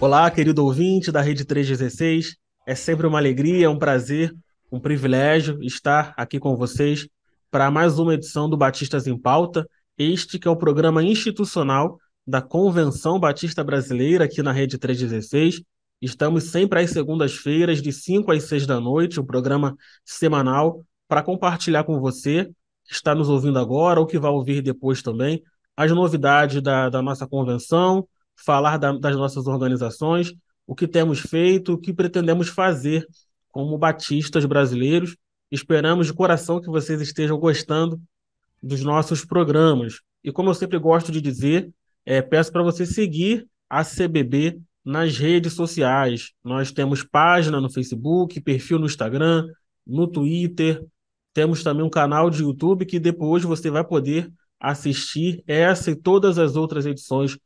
Olá, querido ouvinte da Rede 316. É sempre uma alegria, é um prazer, um privilégio estar aqui com vocês para mais uma edição do Batistas em Pauta. Este que é o programa institucional da Convenção Batista Brasileira aqui na Rede 316. Estamos sempre às segundas-feiras, de 5 às 6 da noite, um programa semanal para compartilhar com você, que está nos ouvindo agora ou que vai ouvir depois também, as novidades da, da nossa convenção, falar da, das nossas organizações, o que temos feito, o que pretendemos fazer como batistas brasileiros. Esperamos de coração que vocês estejam gostando dos nossos programas. E como eu sempre gosto de dizer, é, peço para você seguir a CBB nas redes sociais. Nós temos página no Facebook, perfil no Instagram, no Twitter. Temos também um canal de YouTube que depois você vai poder assistir essa e todas as outras edições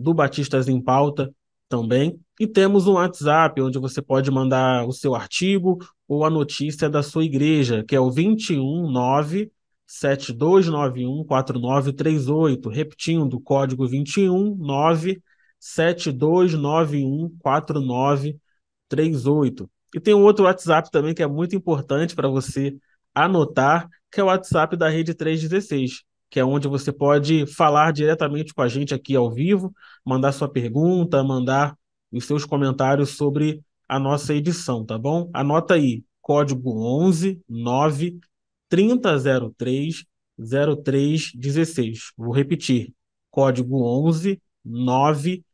do Batistas em Pauta também. E temos um WhatsApp onde você pode mandar o seu artigo ou a notícia da sua igreja, que é o 219 7291 4938. Repetindo, código 219 7291 4938. E tem um outro WhatsApp também que é muito importante para você anotar, que é o WhatsApp da Rede 316, que é onde você pode falar diretamente com a gente aqui ao vivo, mandar sua pergunta, mandar os seus comentários sobre a nossa edição, tá bom? Anota aí, código 11 9 3003 0316. Vou repetir, código 11 9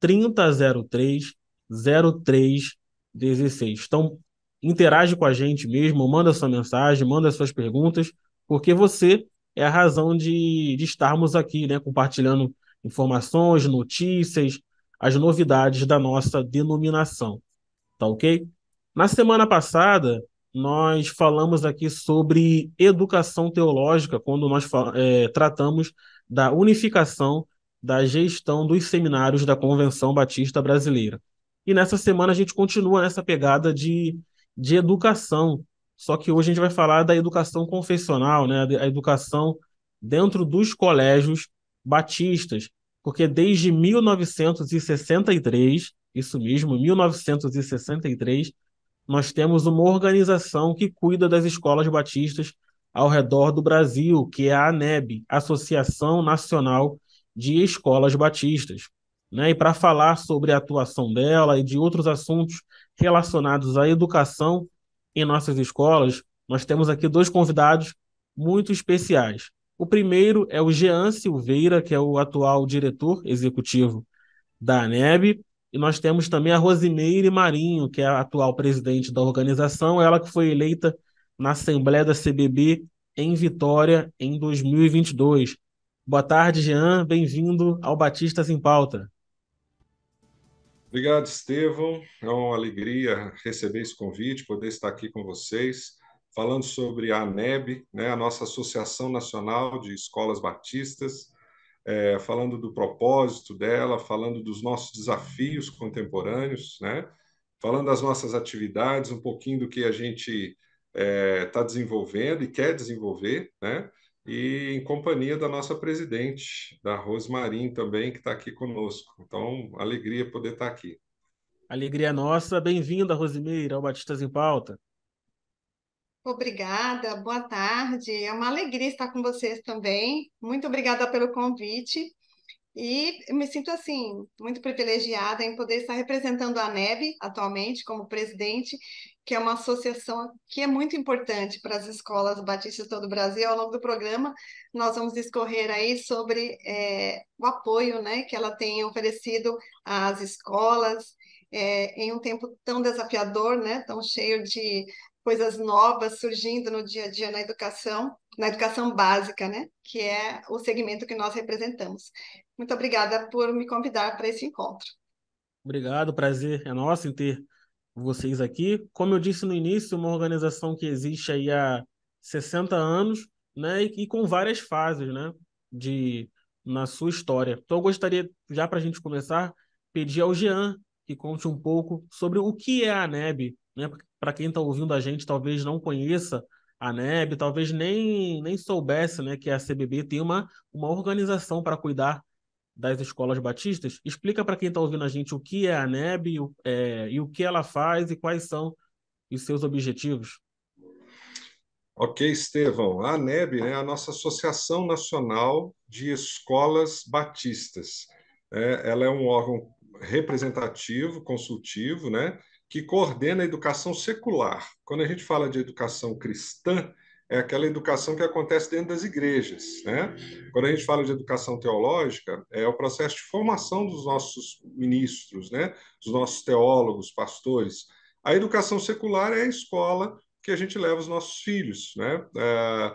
3003 0316. Então, interage com a gente mesmo, manda sua mensagem, manda suas perguntas, porque você é a razão de, de estarmos aqui, né, compartilhando informações, notícias, as novidades da nossa denominação. Tá ok? Na semana passada, nós falamos aqui sobre educação teológica, quando nós é, tratamos da unificação da gestão dos seminários da Convenção Batista Brasileira. E nessa semana a gente continua nessa pegada de, de educação, só que hoje a gente vai falar da educação confessional, né? A educação dentro dos colégios batistas, porque desde 1963, isso mesmo, 1963, nós temos uma organização que cuida das escolas batistas ao redor do Brasil, que é a ANEB, Associação Nacional de Escolas Batistas. Né? E para falar sobre a atuação dela e de outros assuntos relacionados à educação, em nossas escolas, nós temos aqui dois convidados muito especiais. O primeiro é o Jean Silveira, que é o atual diretor executivo da ANEB, e nós temos também a Rosineire Marinho, que é a atual presidente da organização, ela que foi eleita na Assembleia da CBB em Vitória em 2022. Boa tarde, Jean, bem-vindo ao Batistas em Pauta. Obrigado, Estevão. É uma alegria receber esse convite, poder estar aqui com vocês, falando sobre a ANEB, né, a nossa Associação Nacional de Escolas Batistas, é, falando do propósito dela, falando dos nossos desafios contemporâneos, né, falando das nossas atividades, um pouquinho do que a gente está é, tá desenvolvendo e quer desenvolver, né, e em companhia da nossa presidente, da Rosmarin também, que está aqui conosco. Então, alegria poder estar tá aqui. Alegria nossa. Bem-vinda, Rosimeira, ao Batistas em Pauta. Obrigada, boa tarde. É uma alegria estar com vocês também. Muito obrigada pelo convite. E me sinto assim muito privilegiada em poder estar representando a NEB atualmente como presidente, que é uma associação que é muito importante para as escolas batistas de todo o Brasil. Ao longo do programa, nós vamos discorrer aí sobre é, o apoio né, que ela tem oferecido às escolas é, em um tempo tão desafiador, né, tão cheio de coisas novas surgindo no dia a dia na educação, na educação básica, né? Que é o segmento que nós representamos. Muito obrigada por me convidar para esse encontro. Obrigado, prazer é nosso em ter vocês aqui. Como eu disse no início, uma organização que existe aí há 60 anos, né, e, e com várias fases, né, de na sua história. Então, eu gostaria já para a gente começar pedir ao Jean que conte um pouco sobre o que é a ANEB, né? Para quem está ouvindo a gente, talvez não conheça a ANEB, talvez nem, nem soubesse, né, que a CBB tem uma, uma organização para cuidar das escolas batistas. Explica para quem está ouvindo a gente o que é a ANEB o, é, e o que ela faz e quais são os seus objetivos. Ok, Estevão. A ANEB né, é a nossa Associação Nacional de Escolas Batistas. É, ela é um órgão representativo, consultivo, né, que coordena a educação secular. Quando a gente fala de educação cristã, é aquela educação que acontece dentro das igrejas. Né? Quando a gente fala de educação teológica, é o processo de formação dos nossos ministros, né? dos nossos teólogos, pastores. A educação secular é a escola que a gente leva os nossos filhos. Né? É,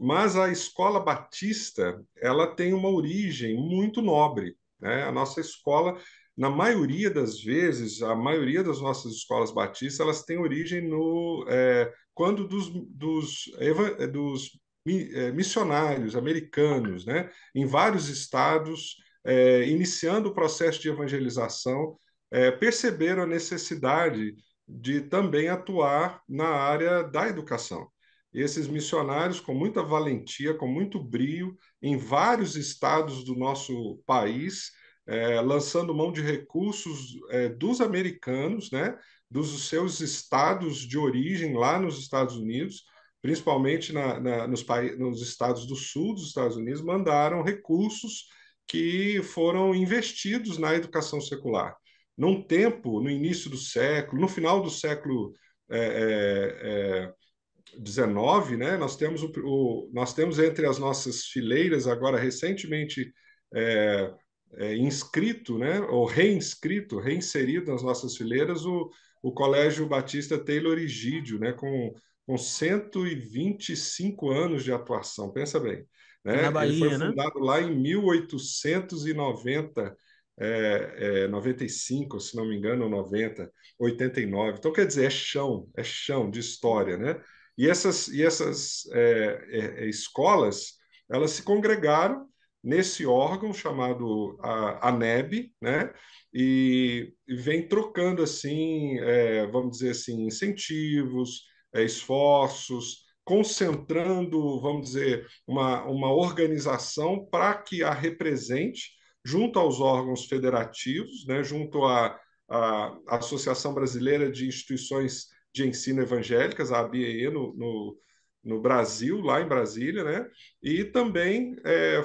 mas a escola batista ela tem uma origem muito nobre. Né? A nossa escola na maioria das vezes, a maioria das nossas escolas batistas, elas têm origem no é, quando dos, dos, é, dos é, missionários americanos, né, em vários estados, é, iniciando o processo de evangelização, é, perceberam a necessidade de também atuar na área da educação. esses missionários, com muita valentia, com muito brio, em vários estados do nosso país, é, lançando mão de recursos é, dos americanos, né, dos seus estados de origem lá nos Estados Unidos, principalmente na, na, nos, nos estados do sul dos Estados Unidos, mandaram recursos que foram investidos na educação secular. Num tempo, no início do século, no final do século XIX, é, é, é né, nós, temos o, o, nós temos entre as nossas fileiras, agora recentemente é, é, inscrito, né, ou reinscrito, reinserido nas nossas fileiras, o, o Colégio Batista Taylor Egídio, né, com, com 125 anos de atuação, pensa bem. Né? Na Bahia, Ele foi né? fundado né? lá em 1890, é, é, 95, se não me engano, 90, 89. Então, quer dizer, é chão, é chão de história, né? E essas, e essas é, é, é escolas, elas se congregaram nesse órgão chamado a, ANEB, né? E, e vem trocando assim, é, vamos dizer assim, incentivos, é, esforços, concentrando, vamos dizer, uma, uma organização para que a represente junto aos órgãos federativos, né? Junto à, à Associação Brasileira de Instituições de Ensino Evangélicas, a ABEE, no, no no Brasil, lá em Brasília, né? E também é,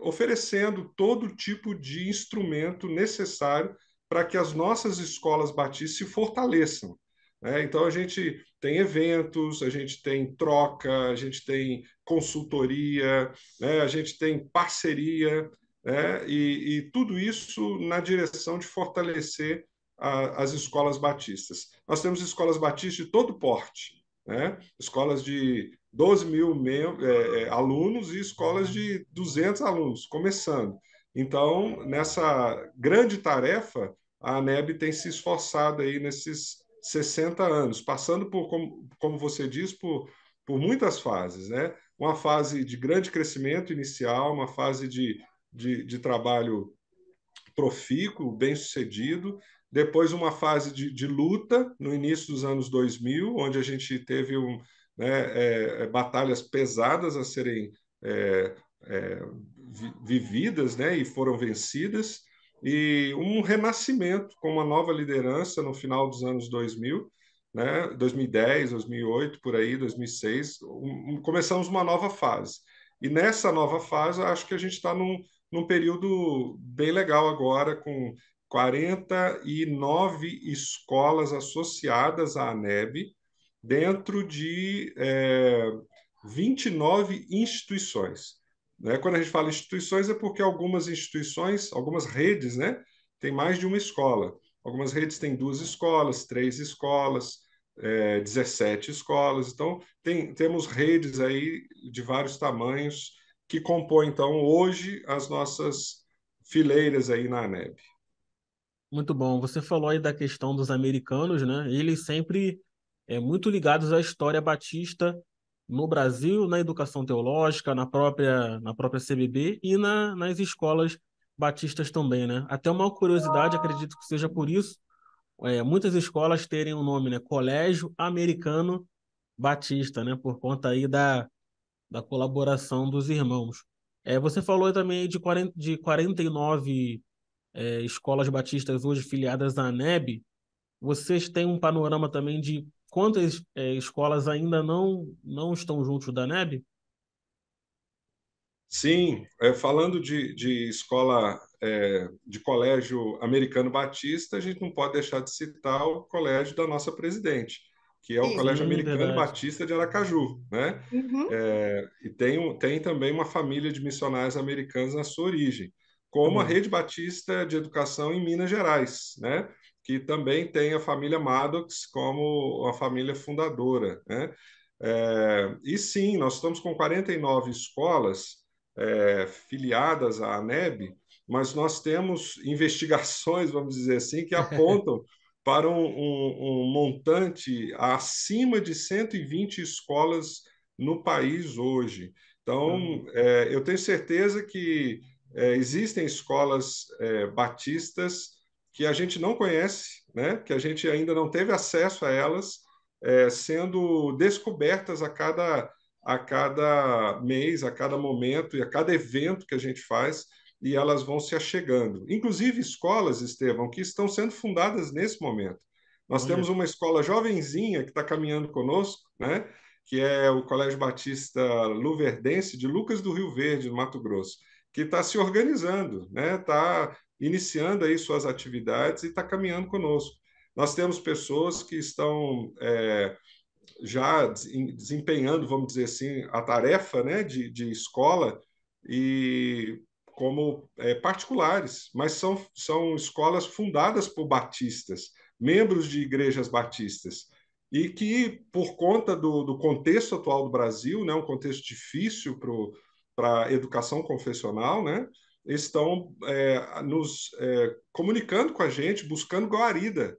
oferecendo todo tipo de instrumento necessário para que as nossas escolas batistas se fortaleçam. Né? Então, a gente tem eventos, a gente tem troca, a gente tem consultoria, né? a gente tem parceria, né? e, e, tudo isso na direção de fortalecer a, as escolas batistas. Nós temos escolas batistas de todo porte, né? escolas de 12 mil é, é, alunos e escolas de 200 alunos começando. Então, nessa grande tarefa, a ANEB tem se esforçado aí nesses 60 anos, passando por, como, como você diz, por, por muitas fases, né? Uma fase de grande crescimento inicial, uma fase de, de, de trabalho profícuo, bem-sucedido, depois uma fase de, de, luta no início dos anos 2000, onde a gente teve um, né, é, é, batalhas pesadas a serem é, é, vividas né, e foram vencidas, e um renascimento com uma nova liderança no final dos anos 2000, né, 2010, 2008, por aí, 2006, um, começamos uma nova fase. E nessa nova fase, acho que a gente está num, num período bem legal agora, com 49 escolas associadas à ANEB, dentro de é, 29 instituições. Né? Quando a gente fala instituições, é porque algumas instituições, algumas redes, né, tem mais de uma escola. Algumas redes têm duas escolas, três escolas, é, 17 escolas. Então, tem, temos redes aí de vários tamanhos que compõem, então, hoje as nossas fileiras aí na ANEB. Muito bom. Você falou aí da questão dos americanos, né? Eles sempre é, muito ligados à história batista no Brasil, na educação teológica, na própria, na própria CBB e na, nas escolas batistas também, né? Até uma curiosidade, acredito que seja por isso, é, muitas escolas terem o um nome, né? Colégio Americano Batista, né? Por conta aí da, da colaboração dos irmãos. É, você falou também de, 40, de 49 é, escolas batistas hoje filiadas à ANEB. Vocês têm um panorama também de quantas é, escolas ainda não, não estão juntos da NEB? Sim, é, falando de, de escola é, de colégio americano batista, a gente não pode deixar de citar o colégio da nossa presidente, que é o Sim, Colégio é Americano verdade. Batista de Aracaju, né? Uhum. É, e tem, tem também uma família de missionários americanos na sua origem, como uhum. a Rede Batista de Educação em Minas Gerais, né? que também tem a família Maddox como a família fundadora. Né? É, e sim, nós estamos com 49 escolas é, filiadas à ANEB, mas nós temos investigações, vamos dizer assim, que apontam para um, um, um, montante acima de 120 escolas no país hoje. Então, uhum. é, eu tenho certeza que é, existem escolas é, batistas que a gente não conhece, né? que a gente ainda não teve acesso a elas, é, sendo descobertas a cada, a cada mês, a cada momento e a cada evento que a gente faz, e elas vão se achegando. Inclusive escolas, Estevão, que estão sendo fundadas nesse momento. Nós Olha. temos uma escola jovenzinha que está caminhando conosco, né? que é o Colégio Batista Luverdense de Lucas do Rio Verde, no Mato Grosso, que está se organizando, né? Tá iniciando aí suas atividades e está caminhando conosco. Nós temos pessoas que estão é, já desempenhando, vamos dizer assim, a tarefa né, de, de escola e como é, particulares, mas são, são escolas fundadas por batistas, membros de igrejas batistas, e que, por conta do, do contexto atual do Brasil, né, um contexto difícil para a educação confessional, né, estão é, nos é, comunicando com a gente, buscando guarida,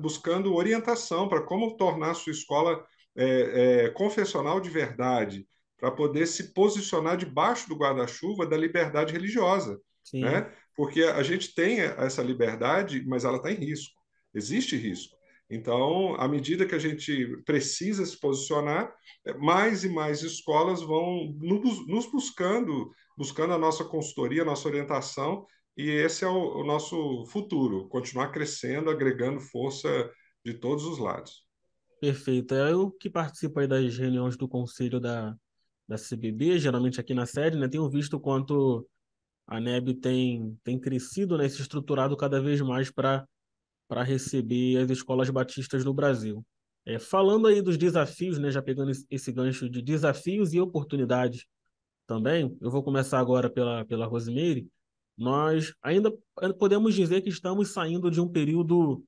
buscando orientação para como tornar a sua escola é, é, confessional de verdade, para poder se posicionar debaixo do guarda-chuva da liberdade religiosa. Sim. Né? Porque a gente tem essa liberdade, mas ela está em risco, existe risco. Então, à medida que a gente precisa se posicionar, mais e mais escolas vão nos buscando buscando a nossa consultoria, a nossa orientação, e esse é o, o nosso futuro, continuar crescendo, agregando força de todos os lados. Perfeito. É, eu que participo aí das reuniões do conselho da, da CBB, geralmente aqui na sede, né, tenho visto quanto a NEB tem, tem crescido, né, se estruturado cada vez mais para receber as escolas batistas no Brasil. É, falando aí dos desafios, né, já pegando esse gancho de desafios e oportunidades também, eu vou começar agora pela, pela Rosemary, nós ainda podemos dizer que estamos saindo de um período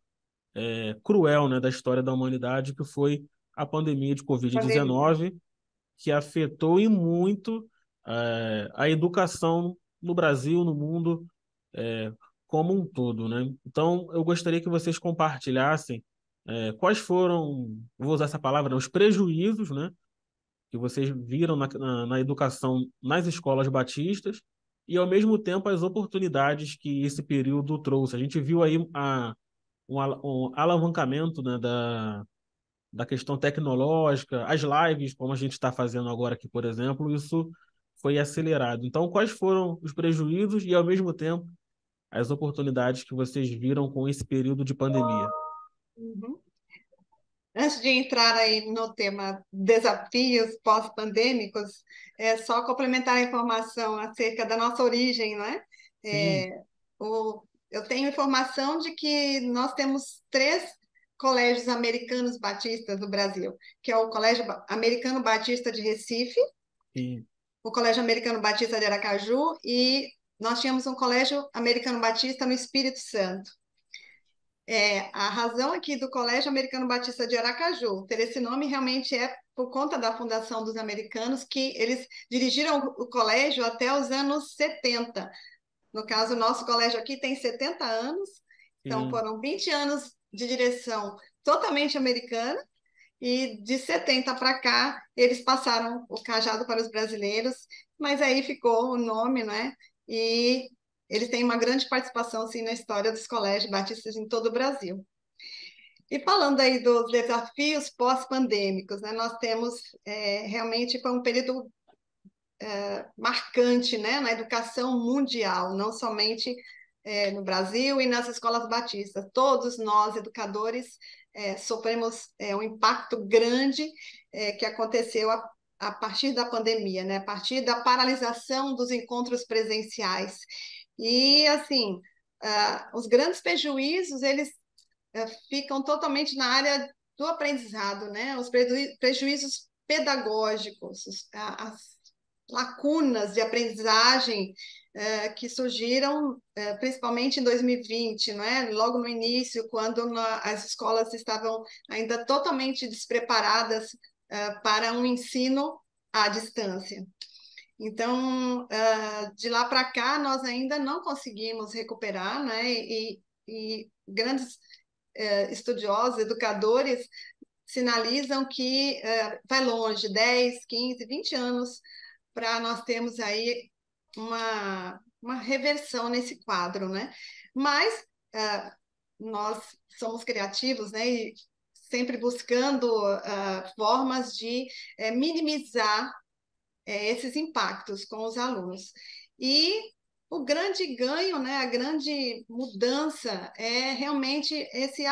é, cruel né, da história da humanidade, que foi a pandemia de Covid-19, que afetou e muito é, a educação no Brasil, no mundo é, como um todo. Né? Então, eu gostaria que vocês compartilhassem é, quais foram, vou usar essa palavra, os prejuízos né, que vocês viram na, na, na educação nas escolas batistas e, ao mesmo tempo, as oportunidades que esse período trouxe. A gente viu aí a, um, um alavancamento né, da, da questão tecnológica, as lives, como a gente está fazendo agora aqui, por exemplo, isso foi acelerado. Então, quais foram os prejuízos e, ao mesmo tempo, as oportunidades que vocês viram com esse período de pandemia? Uhum. Antes de entrar aí no tema desafios pós-pandêmicos, é só complementar a informação acerca da nossa origem, né? É, é o, eu tenho informação de que nós temos três colégios americanos batistas do Brasil, que é o Colégio Americano Batista de Recife, Sim. o Colégio Americano Batista de Aracaju e nós tínhamos um Colégio Americano Batista no Espírito Santo. É, a razão aqui do Colégio Americano Batista de Aracaju ter esse nome realmente é por conta da fundação dos americanos, que eles dirigiram o colégio até os anos 70. No caso, nosso colégio aqui tem 70 anos, então Sim. foram 20 anos de direção totalmente americana, e de 70 para cá eles passaram o cajado para os brasileiros, mas aí ficou o nome, né? E ele tem uma grande participação assim, na história dos colégios batistas em todo o Brasil. E falando aí dos desafios pós-pandêmicos, né, nós temos é, realmente foi um período é, marcante né, na educação mundial, não somente é, no Brasil e nas escolas batistas. Todos nós, educadores, é, sofremos é, um impacto grande é, que aconteceu a, a partir da pandemia, né, a partir da paralisação dos encontros presenciais. E, assim, uh, os grandes prejuízos, eles uh, ficam totalmente na área do aprendizado, né? Os prejuízos pedagógicos, os, as lacunas de aprendizagem uh, que surgiram uh, principalmente em 2020, não é? Logo no início, quando na, as escolas estavam ainda totalmente despreparadas uh, para um ensino à distância. Então, ah, de lá para cá, nós ainda não conseguimos recuperar, né? E, e grandes eh, estudiosos, educadores, sinalizam que eh, vai longe 10, 15, 20 anos para nós termos aí uma, uma reversão nesse quadro, né? Mas ah, nós somos criativos, né? E sempre buscando ah, formas de eh, minimizar é, esses impactos com os alunos. E o grande ganho, né, a grande mudança é realmente esse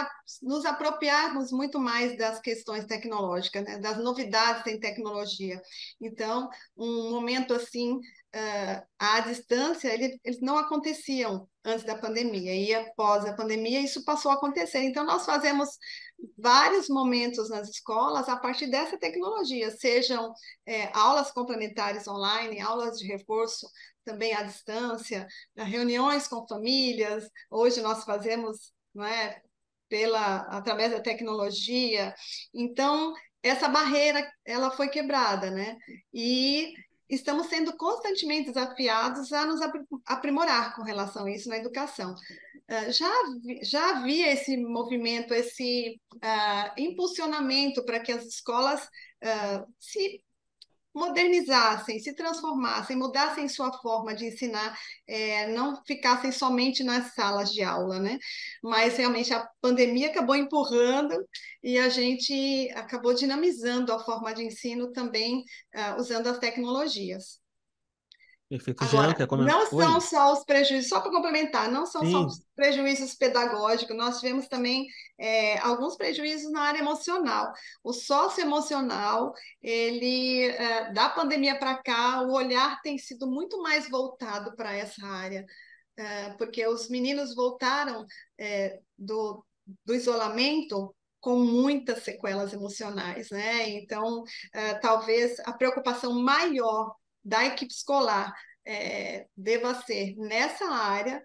nos apropriarmos muito mais das questões tecnológicas, né, das novidades em tecnologia. Então, um momento assim uh, à distância, ele, eles não aconteciam antes da pandemia, e após a pandemia isso passou a acontecer. Então, nós fazemos vários momentos nas escolas a partir dessa tecnologia, sejam é, aulas complementares online, aulas de reforço também à distância, ah, reuniões com famílias, hoje nós fazemos, não é, pela, através da tecnologia. Então, essa barreira ela foi quebrada, né? E estamos sendo constantemente desafiados a nos aprimorar com relação a isso na educação. Ah, já, já havia esse movimento, esse uh, impulsionamento para que as escolas uh, se modernizassem, se transformassem, mudassem sua forma de ensinar, é, não ficassem somente nas salas de aula, né? Mas realmente a pandemia acabou empurrando e a gente acabou dinamizando a forma de ensino também uh, usando as tecnologias. Perfeito. Agora, Jean, quer comentar? Não são só os prejuízos, só para complementar, não são Sim. só os prejuízos pedagógicos, nós tivemos também é, alguns prejuízos na área emocional. O socioemocional, ele, é, da pandemia para cá, o olhar tem sido muito mais voltado para essa área, é, porque os meninos voltaram é, do, do isolamento com muitas sequelas emocionais, né? Então, é, talvez a preocupação maior da equipe escolar é, deva ser nessa área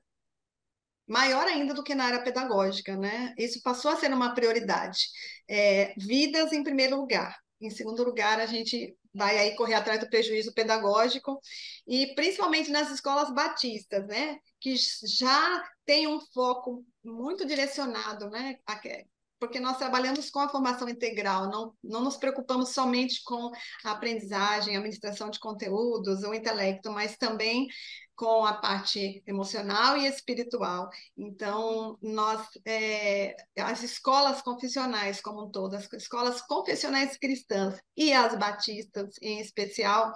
maior ainda do que na área pedagógica, né? Isso passou a ser uma prioridade. É, vidas em primeiro lugar. Em segundo lugar, a gente vai aí correr atrás do prejuízo pedagógico e principalmente nas escolas batistas, né? Que já tem um foco muito direcionado, né? porque nós trabalhamos com a formação integral, não, não nos preocupamos somente com a aprendizagem, a administração de conteúdos, o intelecto, mas também com a parte emocional e espiritual. Então, nós, é, as escolas confessionais como um todo, as escolas confessionais cristãs e as batistas em especial,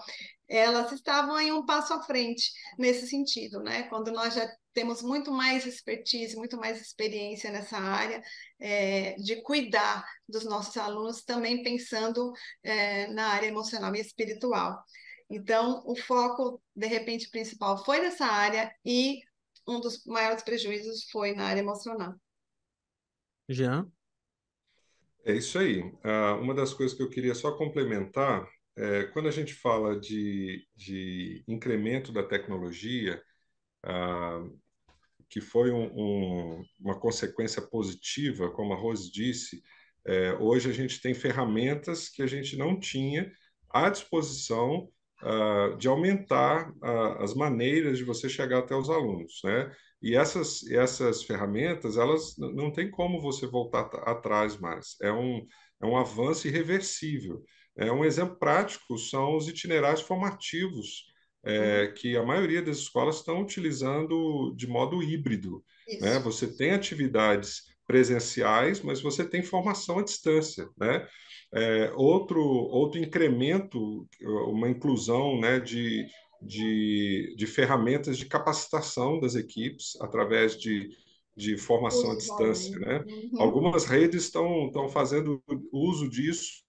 elas estavam em um passo à frente nesse sentido, né? Quando nós já temos muito mais expertise, muito mais experiência nessa área é, de cuidar dos nossos alunos, também pensando é, na área emocional e espiritual. Então, o foco, de repente, principal foi nessa área e um dos maiores prejuízos foi na área emocional. Jean? É isso aí. Uh, uma das coisas que eu queria só complementar é, quando a gente fala de, de incremento da tecnologia, ah, que foi um, um, uma consequência positiva, como a Rose disse, é, hoje a gente tem ferramentas que a gente não tinha à disposição ah, de aumentar ah, as maneiras de você chegar até os alunos, né? E essas, essas ferramentas, elas não tem como você voltar atrás mais. É um, é um avanço irreversível. É, um exemplo prático são os itinerários formativos, é, uhum. que a maioria das escolas estão utilizando de modo híbrido. Né? Você tem atividades presenciais, mas você tem formação à distância. Né? É, outro, outro incremento, uma inclusão né, de, de, de ferramentas de capacitação das equipes através de, de formação à distância. Né? Uhum. Algumas redes estão, estão fazendo uso disso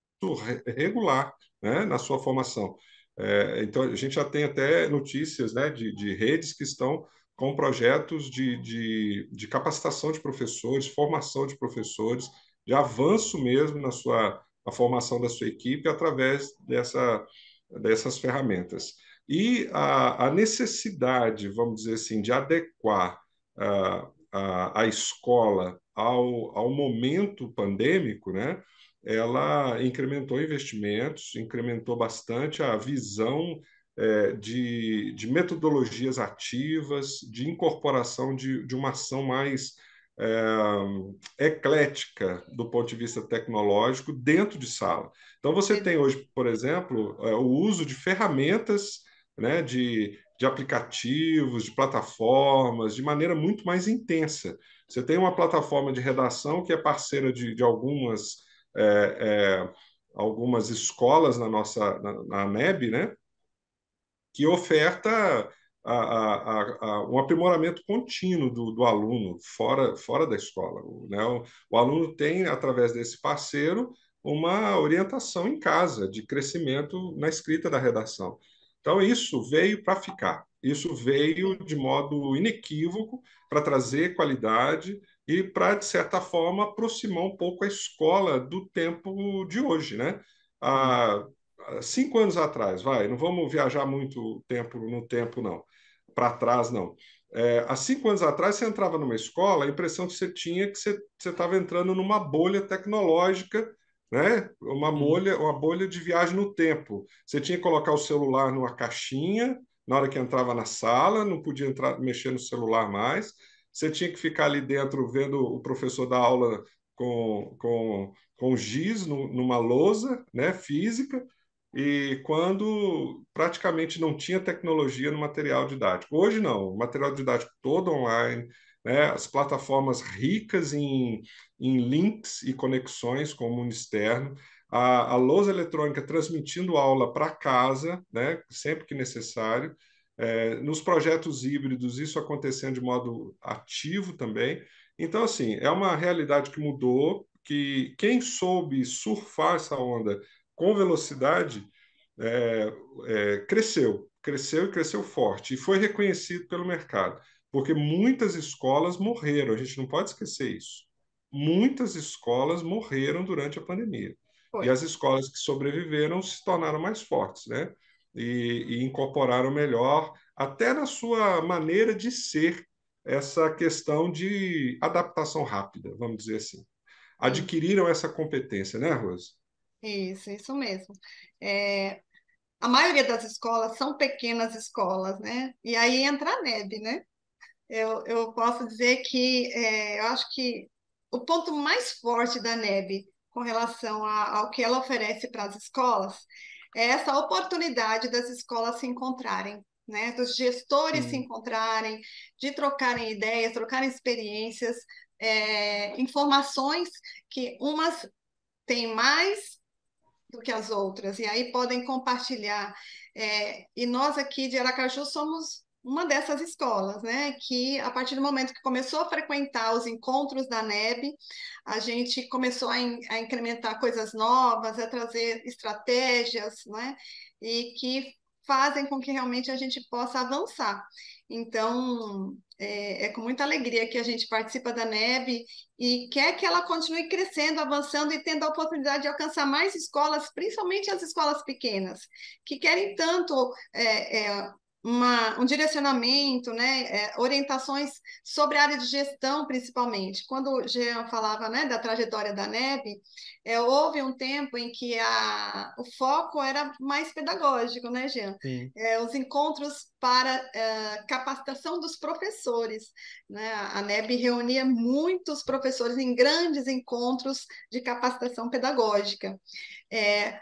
regular né, na sua formação. É, então, a gente já tem até notícias né, de, de redes que estão com projetos de, de, de, capacitação de professores, formação de professores, de avanço mesmo na sua na formação da sua equipe através dessa, dessas ferramentas. E a, a necessidade, vamos dizer assim, de adequar a, ah, a, a escola ao, ao momento pandêmico, né? ela incrementou investimentos, incrementou bastante a visão é, de, de, metodologias ativas, de incorporação de, de uma ação mais é, eclética do ponto de vista tecnológico dentro de sala. Então, você tem hoje, por exemplo, é, o uso de ferramentas né, de, de aplicativos, de plataformas, de maneira muito mais intensa. Você tem uma plataforma de redação que é parceira de, de algumas é, é, algumas escolas na nossa na, na né, que oferta a, a, a, um aprimoramento contínuo do, do, aluno fora, fora da escola. Né? O, o, aluno tem, através desse parceiro, uma orientação em casa de crescimento na escrita da redação. Então, isso veio para ficar. Isso veio de modo inequívoco para trazer qualidade, e para, de certa forma, aproximar um pouco a escola do tempo de hoje, né? Há cinco anos atrás, vai, não vamos viajar muito tempo no tempo, não, para trás, não. É, há cinco anos atrás, você entrava numa escola, a impressão que você tinha é que você estava entrando numa bolha tecnológica, né? uma, uhum. bolha, uma bolha de viagem no tempo. Você tinha que colocar o celular numa caixinha, na hora que entrava na sala, não podia entrar, mexer no celular mais você tinha que ficar ali dentro vendo o professor dar aula com, com, com giz no, numa lousa né, física, e quando praticamente não tinha tecnologia no material didático. Hoje não, o material didático todo online, né, as plataformas ricas em, em links e conexões com o mundo externo, a, a lousa eletrônica transmitindo aula para casa, né, sempre que necessário, é, nos projetos híbridos, isso acontecendo de modo ativo também. Então, assim, é uma realidade que mudou, que quem soube surfar essa onda com velocidade é, é, cresceu, cresceu e cresceu forte, e foi reconhecido pelo mercado, porque muitas escolas morreram, a gente não pode esquecer isso. Muitas escolas morreram durante a pandemia. Foi. E as escolas que sobreviveram se tornaram mais fortes, né? e, e incorporaram melhor, até na sua maneira de ser, essa questão de adaptação rápida, vamos dizer assim. Adquiriram essa competência, né, Rose? Isso, isso mesmo. É, a maioria das escolas são pequenas escolas, né? E aí entra a NEB, né? Eu, eu posso dizer que é, eu acho que o ponto mais forte da NEB com relação a, ao que ela oferece para as escolas é essa oportunidade das escolas se encontrarem, né? dos gestores se encontrarem, de trocarem ideias, trocarem experiências, é, informações que umas têm mais do que as outras, e aí podem compartilhar. É, e nós aqui de Aracaju somos uma dessas escolas, né? Que a partir do momento que começou a frequentar os encontros da NEB, a gente começou a, in, a incrementar coisas novas, a trazer estratégias, né? E que fazem com que realmente a gente possa avançar. Então, é, é, com muita alegria que a gente participa da NEB e quer que ela continue crescendo, avançando e tendo a oportunidade de alcançar mais escolas, principalmente as escolas pequenas, que querem tanto é, é, uma, um direcionamento, né, é, orientações sobre a área de gestão, principalmente. Quando o Jean falava né, da trajetória da NEB, é, houve um tempo em que a, o foco era mais pedagógico, né, Jean? É, os encontros para é, capacitação dos professores. Né? A NEB reunia muitos professores em grandes encontros de capacitação pedagógica. É,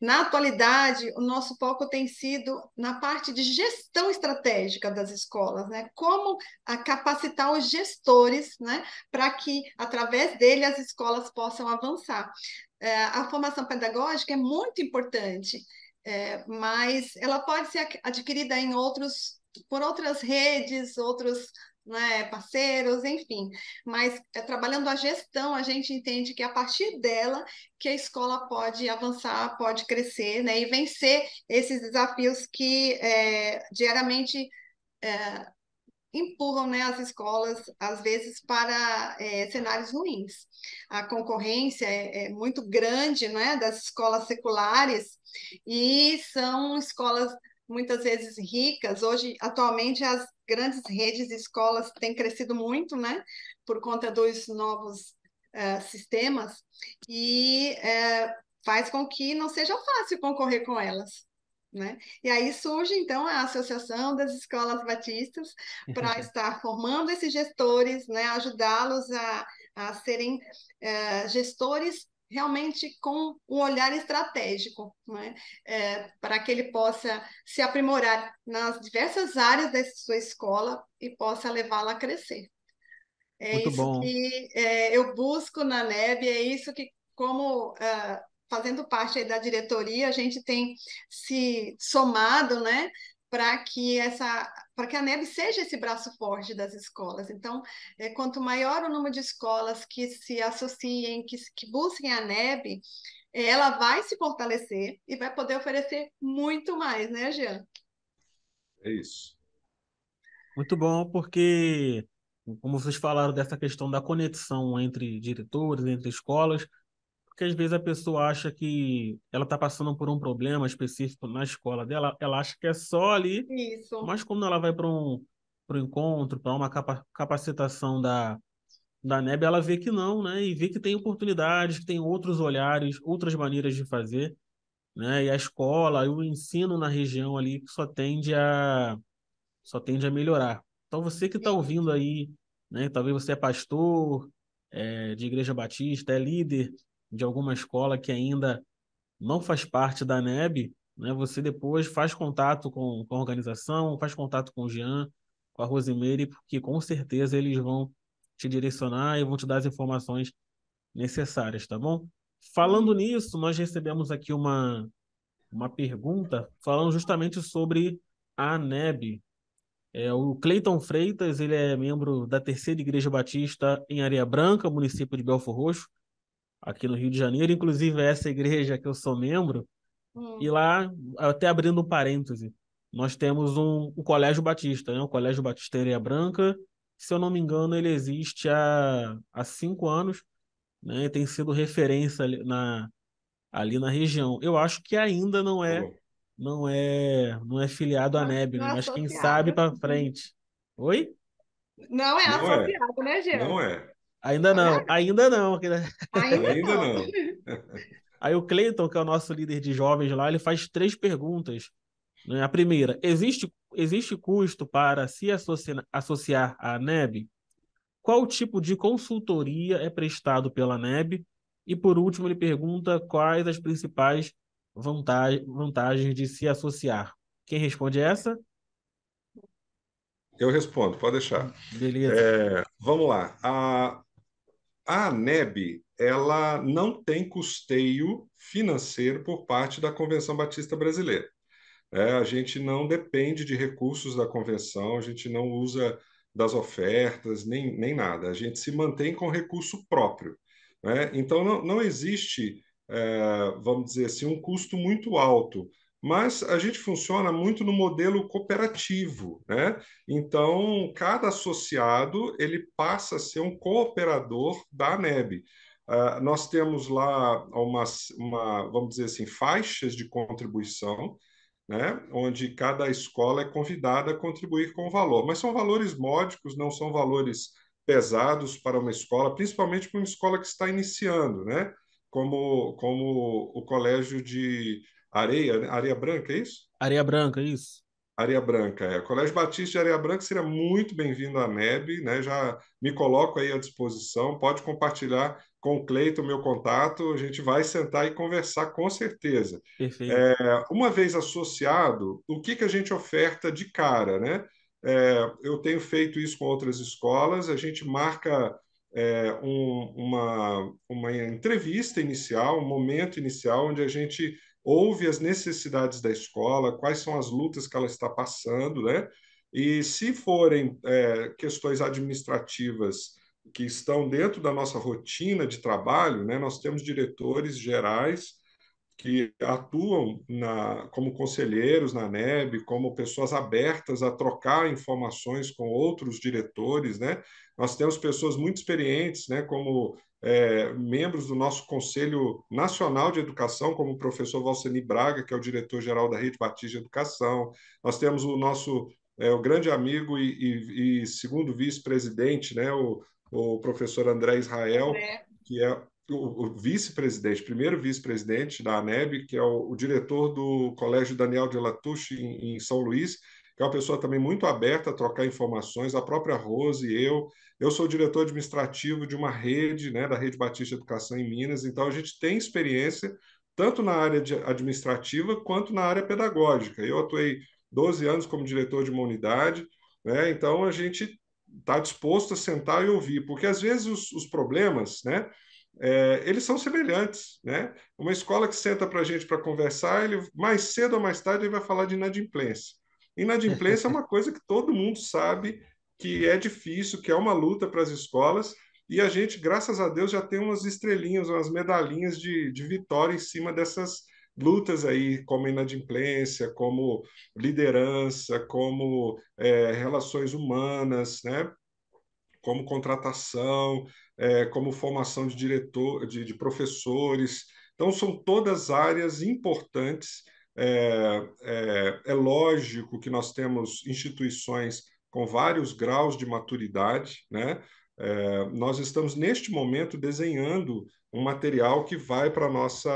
na atualidade, o nosso foco tem sido na parte de gestão estratégica das escolas, né? Como capacitar os gestores, né? Para que, através dele, as escolas possam avançar. É, a formação pedagógica é muito importante, é, mas ela pode ser adquirida em outros por outras redes, outros né, parceiros, enfim. Mas eh, trabalhando a gestão, a gente entende que é a partir dela que a escola pode avançar, pode crescer, né, e vencer esses desafios que é, diariamente é, empurram né, as escolas, às vezes, para é, cenários ruins. A concorrência é, é, muito grande né, das escolas seculares e são escolas muitas vezes ricas. Hoje, atualmente, as grandes redes de escolas têm crescido muito, né? Por conta dos novos uh, sistemas e uh, faz com que não seja fácil concorrer com elas. Né? E aí surge então a Associação das Escolas Batistas para estar formando esses gestores, né? ajudá-los a, a serem uh, gestores realmente com um olhar estratégico, né? é, para que ele possa se aprimorar nas diversas áreas da sua escola e possa levá-la a crescer. É Muito isso bom. que é, eu busco na neve, é isso que, como uh, fazendo parte da diretoria, a gente tem se somado, né? para que essa para que a neve seja esse braço forte das escolas. Então, é, quanto maior o número de escolas que se associem, que, que busquem a neve, é, ela vai se fortalecer e vai poder oferecer muito mais, né, Jean? É isso. Muito bom, porque como vocês falaram dessa questão da conexão entre diretores, entre escolas, porque às vezes a pessoa acha que ela está passando por um problema específico na escola dela, ela acha que é só ali. Isso. Mas quando ela vai para um, para um encontro, para uma capacitação da, da NEB, ela vê que não, né? E vê que tem oportunidades, que tem outros olhares, outras maneiras de fazer, né? E a escola e o ensino na região ali que só tende a, só tende a melhorar. Então você que está ouvindo aí, né? Talvez você é pastor é, de igreja batista, é líder de alguma escola que ainda não faz parte da NEB, né, você depois faz contato com, com a organização, faz contato com o Jean, com a Rosemary, porque com certeza eles vão te direcionar e vão te dar as informações necessárias, tá bom? Falando nisso, nós recebemos aqui uma, uma pergunta falando justamente sobre a ANEB. É, o Cleiton Freitas, ele é membro da Terceira Igreja Batista em Areia Branca, município de Belfor Roxo aqui no Rio de Janeiro, inclusive é essa igreja que eu sou membro. Hum. E lá, até abrindo um parêntese, nós temos um, Colégio Batista, né? O Colégio Batista Areia é Branca. Se eu não me engano, ele existe há, há cinco anos, né? E tem sido referência ali na, ali na região. Eu acho que ainda não é não é não é filiado à é NEB, né? mas quem sabe para frente. Oi? Não é não é. associado, é. né, Gê? Não é. Ainda não, ainda não. Né? Ainda, ainda não. Aí o Cleiton, que é o nosso líder de jovens lá, ele faz três perguntas. Né? A primeira, existe, existe custo para se associar, associar à NEB? Qual tipo de consultoria é prestado pela NEB? E por último, ele pergunta quais as principais vantagens de se associar. Quem responde é essa? Eu respondo, pode deixar. Beleza. É, vamos lá. A, a ANEB ela não tem custeio financeiro por parte da Convenção Batista Brasileira. É, a gente não depende de recursos da convenção, a gente não usa das ofertas, nem, nem nada. A gente se mantém com recurso próprio. Né? Então, não, não existe, é, vamos dizer assim, um custo muito alto mas a gente funciona muito no modelo cooperativo, né? Então, cada associado ele passa a ser um cooperador da ANEB. Uh, nós temos lá uma, uma, vamos dizer assim, faixas de contribuição, né? onde cada escola é convidada a contribuir com o valor. Mas são valores módicos, não são valores pesados para uma escola, principalmente para uma escola que está iniciando, né? como, como o colégio de Areia, né? Areia Branca, é isso? Areia Branca, isso. Areia Branca, é. Colégio Batista de Areia Branca seria muito bem-vindo à NEB, né? Já me coloco aí à disposição, pode compartilhar com o Cleiton meu contato, a gente vai sentar e conversar com certeza. Perfeito. É, uma vez associado, o que, que a gente oferta de cara, né? É, eu tenho feito isso com outras escolas, a gente marca é, um, uma, uma entrevista inicial, um momento inicial, onde a gente ouve as necessidades da escola, quais são as lutas que ela está passando, né? E se forem é, questões administrativas que estão dentro da nossa rotina de trabalho, né, nós temos diretores gerais que atuam na, como conselheiros na NEB, como pessoas abertas a trocar informações com outros diretores, né? Nós temos pessoas muito experientes, né, como é, membros do nosso Conselho Nacional de Educação, como o professor Valceni Braga, que é o diretor-geral da Rede Batista de Educação. Nós temos o nosso é, o grande amigo e, e, e segundo vice-presidente, né, o, o, professor André Israel, que é o, vice-presidente, primeiro vice-presidente da ANEB, que é o, o, diretor do Colégio Daniel de Latouche, em, em São Luís, que é uma pessoa também muito aberta a trocar informações, a própria Rose e eu. Eu sou diretor administrativo de uma rede, né, da Rede Batista Educação em Minas, então a gente tem experiência tanto na área administrativa quanto na área pedagógica. Eu atuei 12 anos como diretor de uma unidade, né, então a gente está disposto a sentar e ouvir, porque às vezes os, os problemas, né, é, eles são semelhantes, né? Uma escola que senta para a gente para conversar, ele mais cedo ou mais tarde ele vai falar de inadimplência. Inadimplência é uma coisa que todo mundo sabe que é difícil, que é uma luta para as escolas, e a gente, graças a Deus, já tem umas estrelinhas, umas medalhinhas de, de vitória em cima dessas lutas aí, como inadimplência, como liderança, como é, relações humanas, né? como contratação, é, como formação de diretor, de, de professores. Então, são todas áreas importantes é, é, é lógico que nós temos instituições com vários graus de maturidade, né? É, nós estamos neste momento desenhando um material que vai para nossa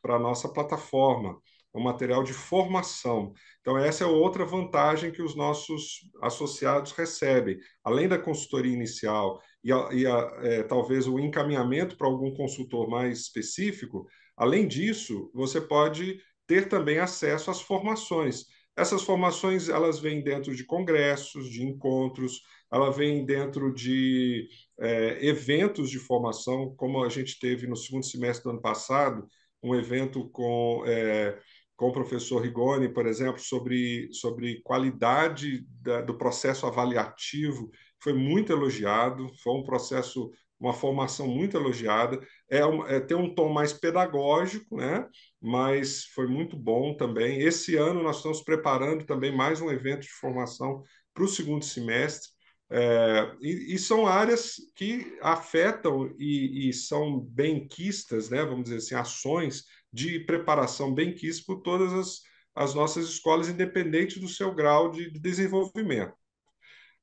para nossa plataforma, um material de formação. Então essa é outra vantagem que os nossos associados recebem, além da consultoria inicial e, a, e a, é, talvez o encaminhamento para algum consultor mais específico. Além disso, você pode ter também acesso às formações. Essas formações elas vêm dentro de congressos, de encontros, ela vem dentro de é, eventos de formação, como a gente teve no segundo semestre do ano passado, um evento com, é, com o professor Rigoni, por exemplo, sobre, sobre qualidade da, do processo avaliativo, foi muito elogiado, foi um processo uma formação muito elogiada, é, é tem um tom mais pedagógico, né? mas foi muito bom também. Esse ano nós estamos preparando também mais um evento de formação para o segundo semestre, é, e, e, são áreas que afetam e, e, são benquistas, né, vamos dizer assim, ações de preparação benquista por todas as, as nossas escolas, independente do seu grau de, de desenvolvimento.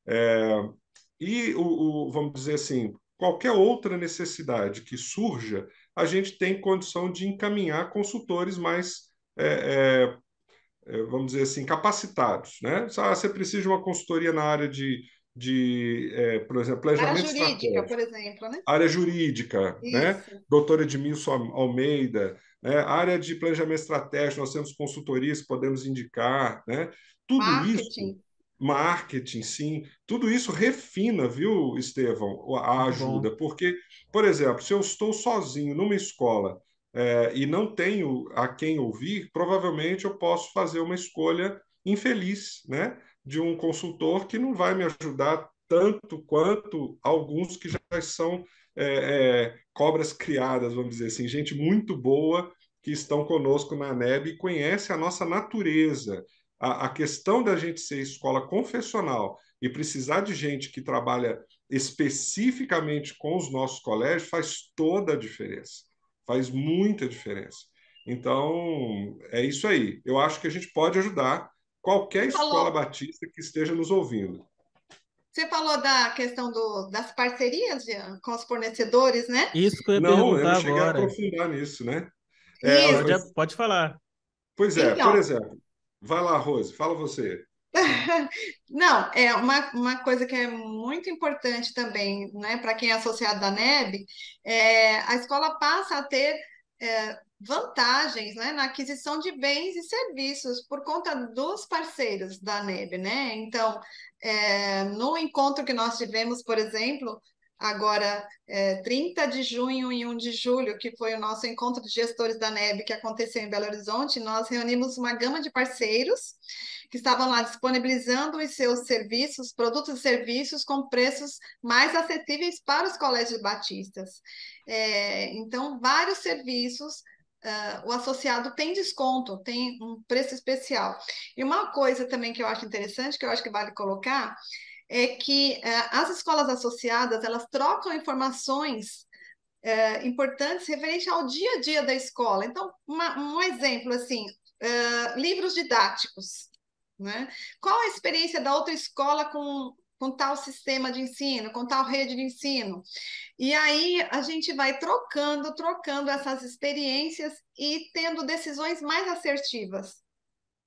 É, e, o, o, vamos dizer assim, qualquer outra necessidade que surja, a gente tem condição de encaminhar consultores mais, é, é, é vamos dizer assim, capacitados. Né? Ah, você precisa de uma consultoria na área de, de é, por exemplo, planejamento área jurídica, por exemplo, né? Área jurídica, né? Isso. né? Doutora Edmilson Almeida, né? área de planejamento estratégico, nós temos consultorias que podemos indicar, né? Tudo Marketing. isso marketing, sim. Tudo isso refina, viu, Estevão, a ajuda. Porque, por exemplo, se eu estou sozinho numa escola é, e não tenho a quem ouvir, provavelmente eu posso fazer uma escolha infeliz, né? De um consultor que não vai me ajudar tanto quanto alguns que já são é, é, cobras criadas, vamos dizer assim, gente muito boa que estão conosco na NEB e conhece a nossa natureza, a, a questão da gente ser escola confessional e precisar de gente que trabalha especificamente com os nossos colégios faz toda a diferença. Faz muita diferença. Então, é isso aí. Eu acho que a gente pode ajudar qualquer escola batista que esteja nos ouvindo. Você falou da questão do, das parcerias com os fornecedores, né? Isso que eu ia não, perguntar eu não cheguei agora. a aprofundar nisso, né? É, mas... Pode falar. Pois é, então... por exemplo, Vai lá, Rose, fala você. Não, é uma, uma coisa que é muito importante também, né, para quem é associado da NEB, é, a escola passa a ter é, vantagens né, na aquisição de bens e serviços por conta dos parceiros da NEB, né? Então, é, no encontro que nós tivemos, por exemplo, agora é, 30 de junho e 1 de julho, que foi o nosso encontro de gestores da NEB que aconteceu em Belo Horizonte, nós reunimos uma gama de parceiros que estavam lá disponibilizando os seus serviços, produtos e serviços com preços mais acessíveis para os colégios batistas. É, então, vários serviços Uh, o associado tem desconto, tem um preço especial. E uma coisa também que eu acho interessante, que eu acho que vale colocar, é que é, as escolas associadas elas trocam informações é, importantes referente ao dia a dia da escola. Então, uma, um exemplo assim, é, livros didáticos. Né? Qual a experiência da outra escola com, com tal sistema de ensino, com tal rede de ensino? E aí a gente vai trocando, trocando essas experiências e tendo decisões mais assertivas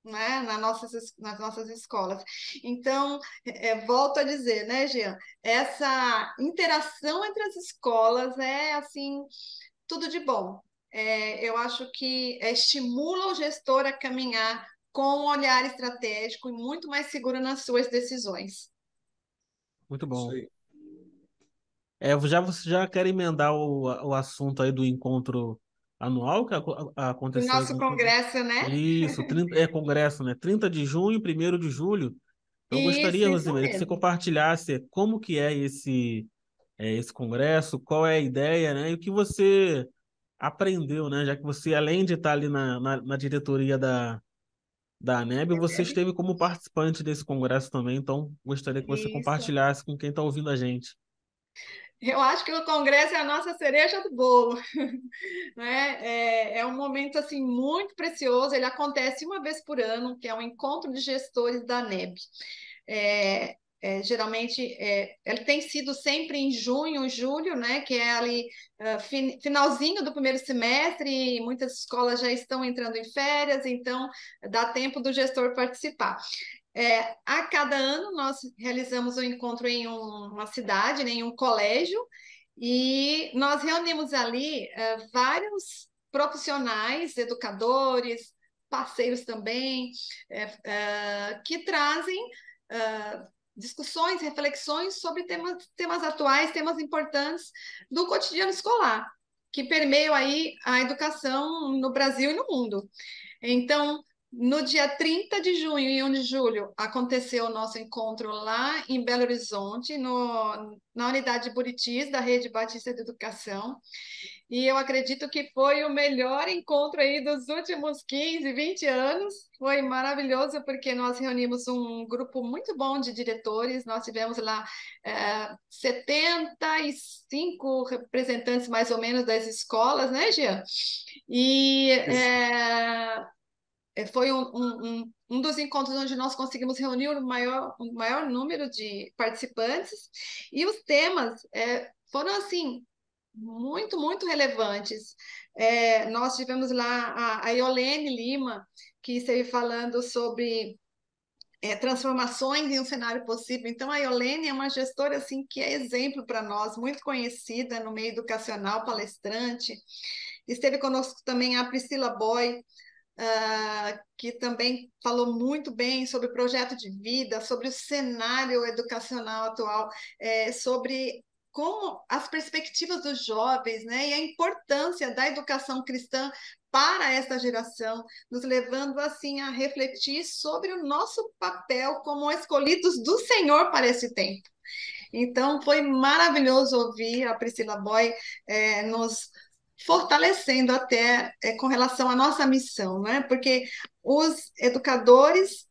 né, nas, nossas, nas nossas escolas. Então, é, volto a dizer, né, Jean, essa interação entre as escolas é, assim, tudo de bom. É, eu acho que é, estimula o gestor a caminhar com um olhar estratégico e muito mais seguro nas suas decisões. Muito bom. É, já, você já quer emendar o, o assunto aí do encontro anual que aconteceu. Nosso congresso, né? Isso, 30... é congresso, né? 30 de junho, 1 de julho. Então, eu isso, gostaria, Rosemary, que você compartilhasse como que é esse, é esse congresso, qual é a ideia, né? E o que você aprendeu, né? Já que você, além de estar ali na, na, na diretoria da, da ANEB, você esteve como participante desse congresso também, então gostaria que você isso. compartilhasse com quem está ouvindo a gente eu acho que o Congresso é a nossa cereja do bolo. Né? É, é um momento assim muito precioso, ele acontece uma vez por ano, que é um encontro de gestores da NEB. É, é, geralmente é, ele tem sido sempre em junho, julho, né, que é ali ah, fin finalzinho do primeiro semestre, muitas escolas já estão entrando em férias, então dá tempo do gestor participar. É, a cada ano nós realizamos um encontro em um, uma cidade, né, em um colégio, e nós reunimos ali é, vários profissionais, educadores, parceiros também, é, é que trazem é, discussões, reflexões sobre temas, temas atuais, temas importantes do cotidiano escolar, que permeiam aí a educação no Brasil e no mundo. Então, no dia 30 de junho e 1 de julho, aconteceu o nosso encontro lá em Belo Horizonte, no, na unidade Buritis, da Rede Batista de Educação. E eu acredito que foi o melhor encontro aí dos últimos 15, 20 anos. Foi maravilhoso, porque nós reunimos um grupo muito bom de diretores. Nós tivemos lá é, eh, 75 representantes, mais ou menos, das escolas, né, Gia? E. É é, foi um, um, um, dos encontros onde nós conseguimos reunir o maior, o maior número de participantes e os temas é, foram assim muito, muito relevantes. É, nós tivemos lá a, a Iolene Lima, que esteve falando sobre é, transformações em um cenário possível. Então, a Iolene é uma gestora assim que é exemplo para nós, muito conhecida no meio educacional, palestrante. Esteve conosco também a Priscila Boy, uh, que também falou muito bem sobre o projeto de vida, sobre o cenário educacional atual, é, sobre como as perspectivas dos jovens né, e a importância da educação cristã para essa geração, nos levando assim a refletir sobre o nosso papel como escolhidos do Senhor para esse tempo. Então, foi maravilhoso ouvir a Priscila Boy é, nos fortalecendo até é, com relação à nossa missão, né? Porque os educadores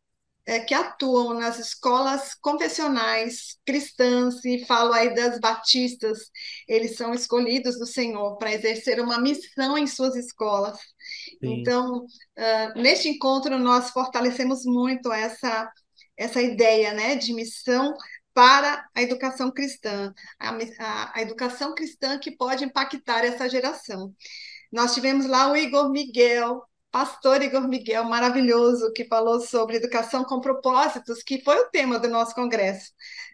é, que atuam nas escolas confessionais cristãs, e falo aí das batistas, eles são escolhidos do Senhor para exercer uma missão em suas escolas. Sim. Então, uh, neste encontro, nós fortalecemos muito essa, essa ideia né, de missão para a educação cristã, a, a, a, educação cristã que pode impactar essa geração. Nós tivemos lá o Igor Miguel, pastor Igor Miguel, maravilhoso, que falou sobre educação com propósitos, que foi o tema do nosso congresso,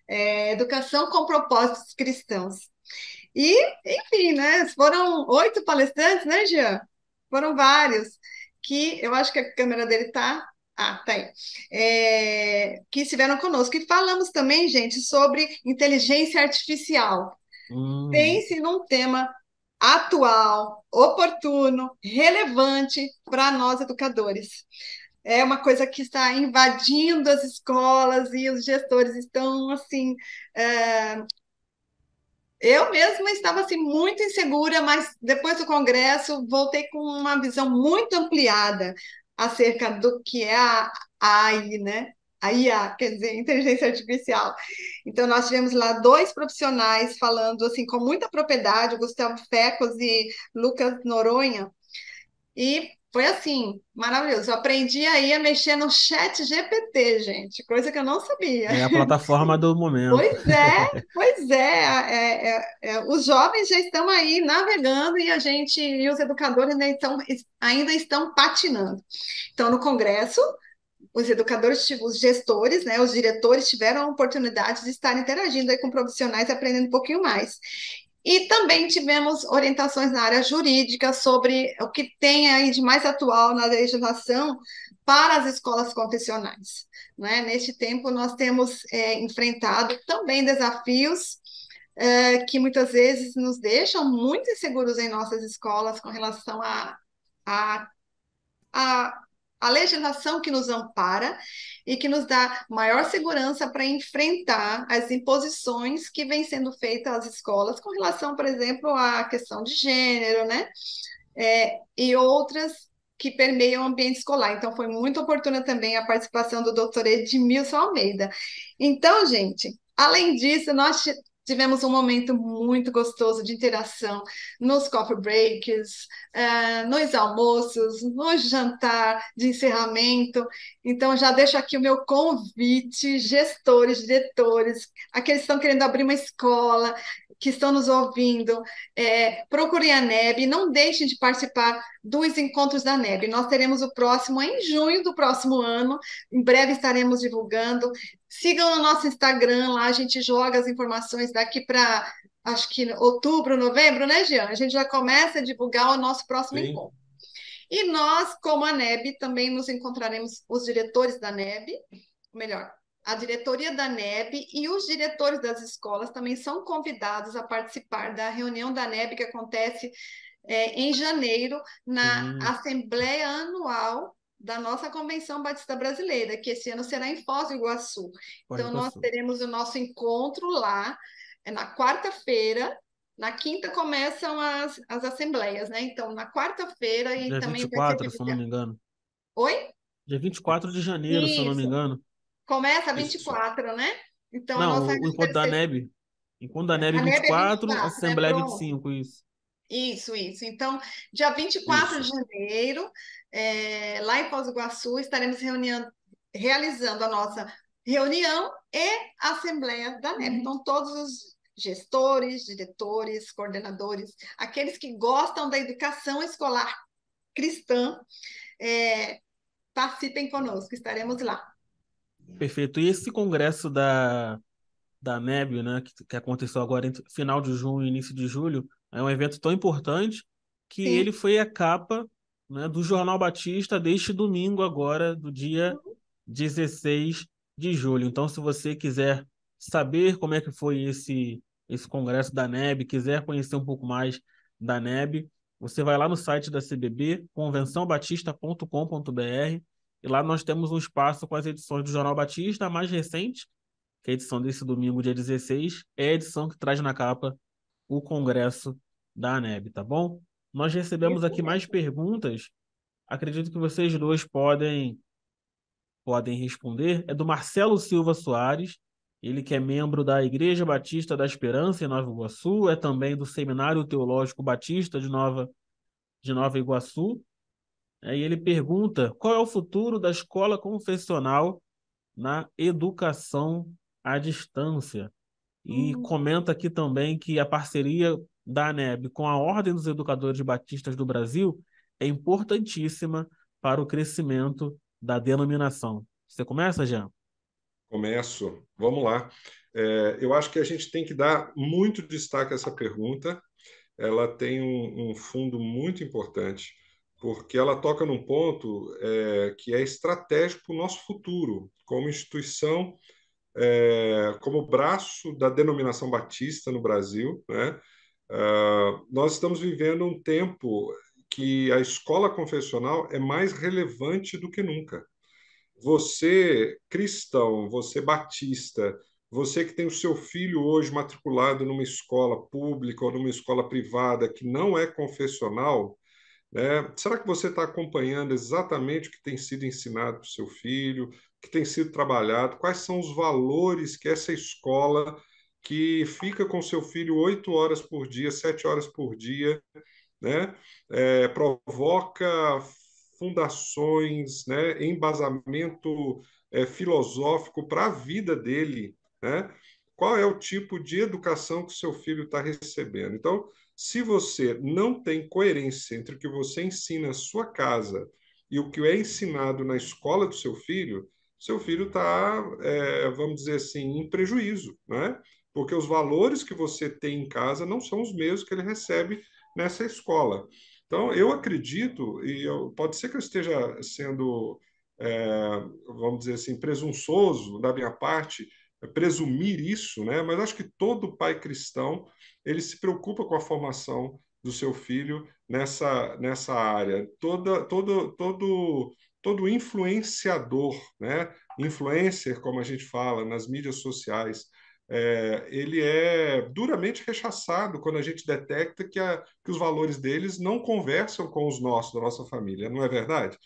é, educação com propósitos cristãos. E, enfim, né, foram oito palestrantes, né, Jean? Foram vários, que eu acho que a câmera dele está ah, tá aí. É, que estiveram conosco. E falamos também, gente, sobre inteligência artificial. Hum. Pense num tema atual, oportuno, relevante para nós educadores. É uma coisa que está invadindo as escolas e os gestores estão assim. É... Eu mesma estava assim muito insegura, mas depois do congresso voltei com uma visão muito ampliada acerca do que é a AI, né? A IA, quer dizer, inteligência artificial. Então, nós tivemos lá dois profissionais falando assim com muita propriedade, Gustavo Fecos e Lucas Noronha, e foi assim, maravilhoso. Eu aprendi aí a mexer no chat GPT, gente, coisa que eu não sabia. É a plataforma do momento. Pois é, pois é, é, é, é. Os jovens já estão aí navegando e a gente e os educadores ainda estão, ainda estão patinando. Então, no Congresso, os educadores, os gestores, né, os diretores tiveram a oportunidade de estar interagindo aí com profissionais, aprendendo um pouquinho mais. E também tivemos orientações na área jurídica sobre o que tem aí de mais atual na legislação para as escolas confessionais. Né? Neste tempo, nós temos é, enfrentado também desafios é, que muitas vezes nos deixam muito inseguros em nossas escolas com relação a, a, a a legislação que nos ampara e que nos dá maior segurança para enfrentar as imposições que vêm sendo feitas às escolas com relação, por exemplo, à questão de gênero, né? É, e outras que permeiam o ambiente escolar. Então, foi muito oportuna também a participação do doutor Edmilson Almeida. Então, gente, além disso, nós Tivemos um momento muito gostoso de interação nos coffee breaks, eh, nos almoços, no jantar de encerramento. Então, já deixo aqui o meu convite, gestores, diretores, aqueles que estão querendo abrir uma escola, que estão nos ouvindo, é, procurem a NEB, não deixem de participar dos encontros da NEB. Nós teremos o próximo em junho do próximo ano, em breve estaremos divulgando. Sigam no nosso Instagram, lá a gente joga as informações daqui para acho que outubro, novembro, né, Jean? A gente já começa a divulgar o nosso próximo Sim. encontro. E nós, como a NEB, também nos encontraremos os diretores da NEB, melhor, a diretoria da NEB e os diretores das escolas também são convidados a participar da reunião da NEB que acontece é, em janeiro na hum. Assembleia Anual da nossa Convenção Batista Brasileira, que esse ano será em Foz do Iguaçu. então, nós teremos o nosso encontro lá é na quarta-feira. Na quinta começam as, as assembleias, né? Então, na quarta-feira e Dia também. 24, vai ter... se não me engano. Oi? Dia 24 de janeiro, Isso. se não me engano. Começa 24, Isso. né? Então, não, nossa... o Encontro da neb Encontro da Neve 24, é né? Assembleia né? 25, isso. Isso, isso. Então, dia 24 isso. de janeiro, é, lá em Foz do Iguaçu, estaremos reunindo, realizando a nossa reunião e Assembleia da NEP. Uhum. Então, todos os gestores, diretores, coordenadores, aqueles que gostam da educação escolar cristã, é, participem conosco, estaremos lá. Perfeito. E esse congresso da, da Neb, né, que, que aconteceu agora entre final de junho e início de julho, é um evento tão importante que Sim. ele foi a capa né, do Jornal Batista deste domingo agora, do dia 16 uhum. de julho. Então, se você quiser saber como é que foi esse, esse congresso da NEB, quiser conhecer um pouco mais da NEB, você vai lá no site da CBB, convençãobatista.com.br, e lá nós temos um espaço com as edições do Jornal Batista, a mais recente, que é a edição desse domingo, dia 16, é a edição que traz na capa o congresso da ANEB, tá bom? Nós recebemos aqui mais perguntas. Acredito que vocês dois podem podem responder. É do Marcelo Silva Soares, ele que é membro da Igreja Batista da Esperança em Nova Iguaçu, é também do Seminário Teológico Batista de Nova de Nova Iguaçu. É, e ele pergunta: qual é o futuro da escola confessional na educação à distância? E hum. comenta aqui também que a parceria da ANEB com a Ordem dos Educadores Batistas do Brasil é importantíssima para o crescimento da denominação. Você começa, Jean? Começo. Vamos lá. É, eu acho que a gente tem que dar muito destaque a essa pergunta. Ela tem um, um fundo muito importante, porque ela toca num ponto é, que é estratégico para o nosso futuro, como instituição, é, como braço da denominação batista no Brasil, né? Uh, nós estamos vivendo um tempo que a escola confessional é mais relevante do que nunca. Você, cristão, você batista, você que tem o seu filho hoje matriculado numa escola pública ou numa escola privada que não é confessional, né? será que você está acompanhando exatamente o que tem sido ensinado para o seu filho, o que tem sido trabalhado, quais são os valores que essa escola que fica com seu filho oito horas por dia, sete horas por dia, né? É, provoca fundações, né? embasamento é, filosófico para a vida dele, né? Qual é o tipo de educação que seu filho está recebendo? Então, se você não tem coerência entre o que você ensina na sua casa e o que é ensinado na escola do seu filho, seu filho está, é, vamos dizer assim, em prejuízo, né? porque os valores que você tem em casa não são os mesmos que ele recebe nessa escola. Então, eu acredito, e eu, pode ser que eu esteja sendo, é, vamos dizer assim, presunçoso da minha parte, presumir isso, né? mas acho que todo pai cristão ele se preocupa com a formação do seu filho nessa, nessa área. Toda, todo, todo, todo influenciador, né? influencer, como a gente fala nas mídias sociais, é, ele é duramente rechaçado quando a gente detecta que, a, que os valores deles não conversam com os nossos, da nossa família, não é verdade?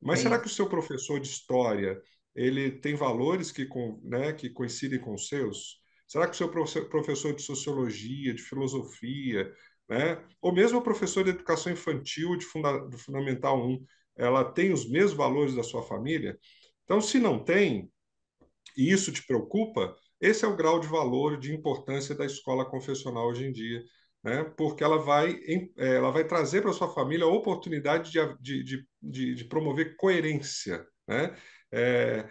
Mas será que o seu professor de história ele tem valores que, né, que coincidem com os seus? Será que o seu professor de sociologia, de filosofia, né, ou mesmo a professora de educação infantil de funda, do Fundamental 1, ela tem os mesmos valores da sua família? Então, se não tem, e isso te preocupa, esse é o grau de valor, de importância da escola confessional hoje em dia, né? porque ela vai, é, ela vai trazer para sua família a oportunidade de, de, de, de promover coerência. Né? É,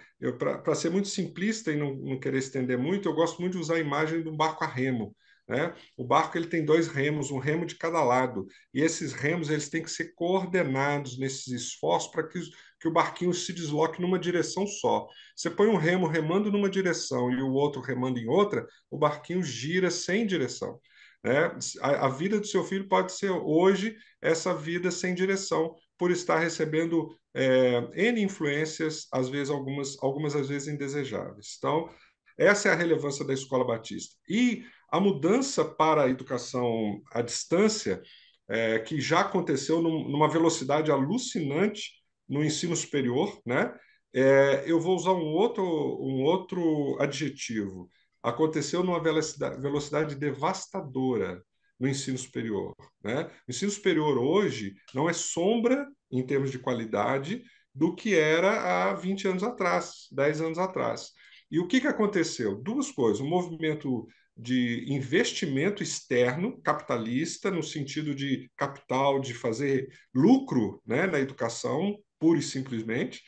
para ser muito simplista e não, não querer estender muito, eu gosto muito de usar a imagem de um barco a remo. Né? O barco ele tem dois remos, um remo de cada lado, e esses remos eles têm que ser coordenados nesses esforços para que que o barquinho se desloque numa direção só. Você põe um remo remando numa direção e o outro remando em outra, o barquinho gira sem direção. Né? A, a vida do seu filho pode ser hoje essa vida sem direção, por estar recebendo é, N influências, às vezes algumas, algumas às vezes indesejáveis. Então, essa é a relevância da escola batista. E a mudança para a educação à distância, é, que já aconteceu num, numa velocidade alucinante, no ensino superior, né? É, eu vou usar um outro, um outro adjetivo. Aconteceu numa velocidade, velocidade devastadora no ensino superior. Né? O ensino superior hoje não é sombra, em termos de qualidade, do que era há 20 anos atrás, 10 anos atrás. E o que, que aconteceu? Duas coisas. Um movimento de investimento externo capitalista, no sentido de capital, de fazer lucro né, na educação, pura e simplesmente,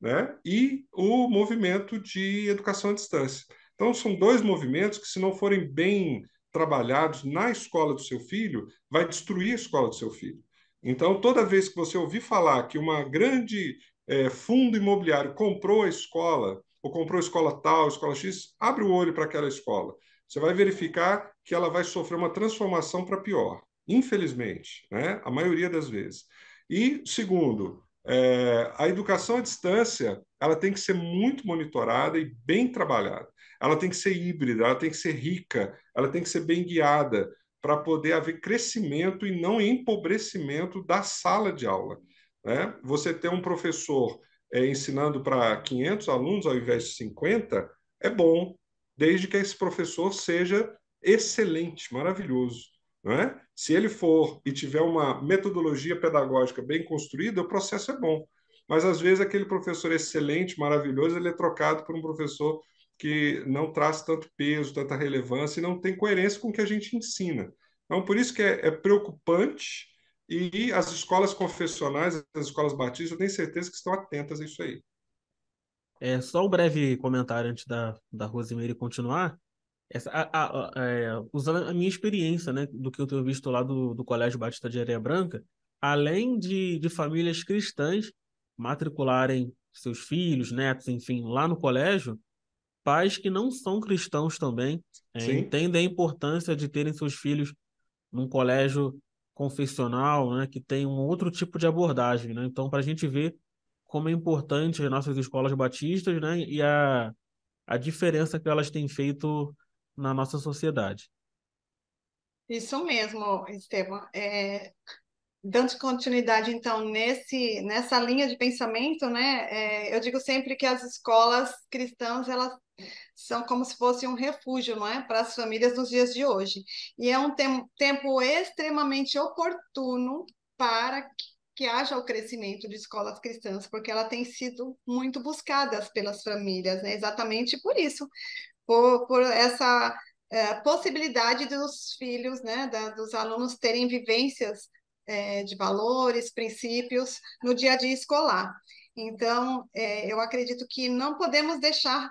né? e o movimento de educação à distância. Então, são dois movimentos que, se não forem bem trabalhados na escola do seu filho, vai destruir a escola do seu filho. Então, toda vez que você ouvir falar que uma grande é, fundo imobiliário comprou a escola, ou comprou a escola tal, a escola X, abre o olho para aquela escola. Você vai verificar que ela vai sofrer uma transformação para pior, infelizmente, né? a maioria das vezes. E, segundo, é, a educação à distância ela tem que ser muito monitorada e bem trabalhada. Ela tem que ser híbrida, ela tem que ser rica, ela tem que ser bem guiada para poder haver crescimento e não empobrecimento da sala de aula. Né? Você ter um professor é, ensinando para 500 alunos ao invés de 50 é bom, desde que esse professor seja excelente, maravilhoso. É? Se ele for e tiver uma metodologia pedagógica bem construída, o processo é bom. Mas às vezes aquele professor excelente, maravilhoso, ele é trocado por um professor que não traz tanto peso, tanta relevância e não tem coerência com o que a gente ensina. Então, por isso que é, é preocupante e as escolas confessionais, as escolas batistas, eu tenho certeza que estão atentas a isso aí. É só um breve comentário antes da, da Rosemary continuar. Essa, a, a, é, usando a minha experiência, né, do que eu tenho visto lá do, do Colégio Batista de Areia Branca, além de, de famílias cristãs matricularem seus filhos, netos, enfim, lá no colégio, pais que não são cristãos também é, entendem a importância de terem seus filhos num colégio confessional, né, que tem um outro tipo de abordagem, né? Então, para a gente ver como é importante as nossas escolas batistas, né, e a, a diferença que elas têm feito na nossa sociedade. Isso mesmo, Estevam. É, dando continuidade, então, nesse, nessa linha de pensamento, né, é, eu digo sempre que as escolas cristãs, elas são como se fosse um refúgio, não é, para as famílias nos dias de hoje. E é um tem, tempo extremamente oportuno para que, que haja o crescimento de escolas cristãs, porque ela tem sido muito buscadas pelas famílias, né? Exatamente por isso, por, por essa é, possibilidade dos filhos, né, da, dos alunos terem vivências é, de valores, princípios no dia a dia escolar. Então, é, eu acredito que não podemos deixar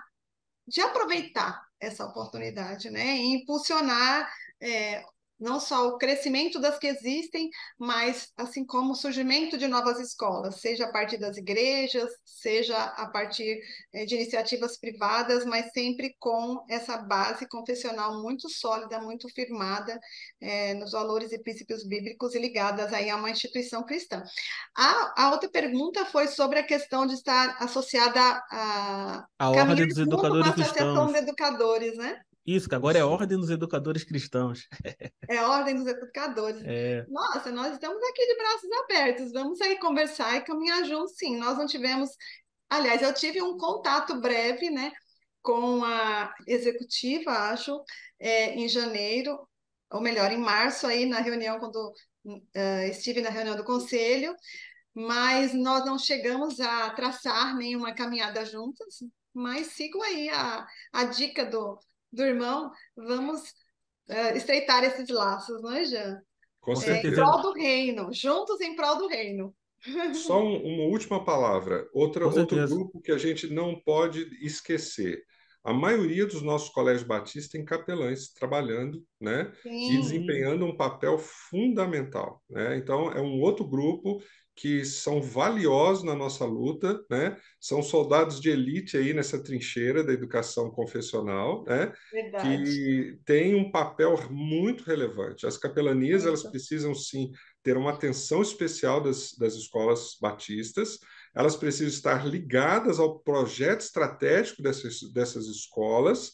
de aproveitar essa oportunidade, né, e impulsionar é, não só o crescimento das que existem, mas assim como o surgimento de novas escolas, seja a partir das igrejas, seja a partir eh, de iniciativas privadas, mas sempre com essa base confessional muito sólida, muito firmada é, nos valores e princípios bíblicos e ligadas aí a uma instituição cristã. A, a outra pergunta foi sobre a questão de estar associada a, a, a ordem dos educadores uma associação de educadores, né? Isso, que agora é Ordem dos Educadores Cristãos. É Ordem dos Educadores. É. Nossa, nós estamos aqui de braços abertos. Vamos aí conversar e caminhar juntos, sim. Nós não tivemos. Aliás, eu tive um contato breve, né, com a executiva, acho, é, em janeiro, ou melhor, em março, aí na reunião, quando uh, estive na reunião do conselho, mas nós não chegamos a traçar nenhuma caminhada juntas. Mas sigo aí a, a dica do, do irmão, vamos uh, estreitar esses laços, não é, Jean? Com certeza. É, em prol do reino, juntos em prol do reino. Só um, uma última palavra. Outra, outro grupo que a gente não pode esquecer. A maioria dos nossos colégios batistas tem capelães trabalhando né, e desempenhando um papel fundamental. Né? Então, é um outro grupo que são valiosos na nossa luta, né? São soldados de elite aí nessa trincheira da educação confessional, né? Verdade. Que tem um papel muito relevante. As capelanias, elas precisam sim ter uma atenção especial das, das escolas batistas, elas precisam estar ligadas ao projeto estratégico dessas, dessas escolas,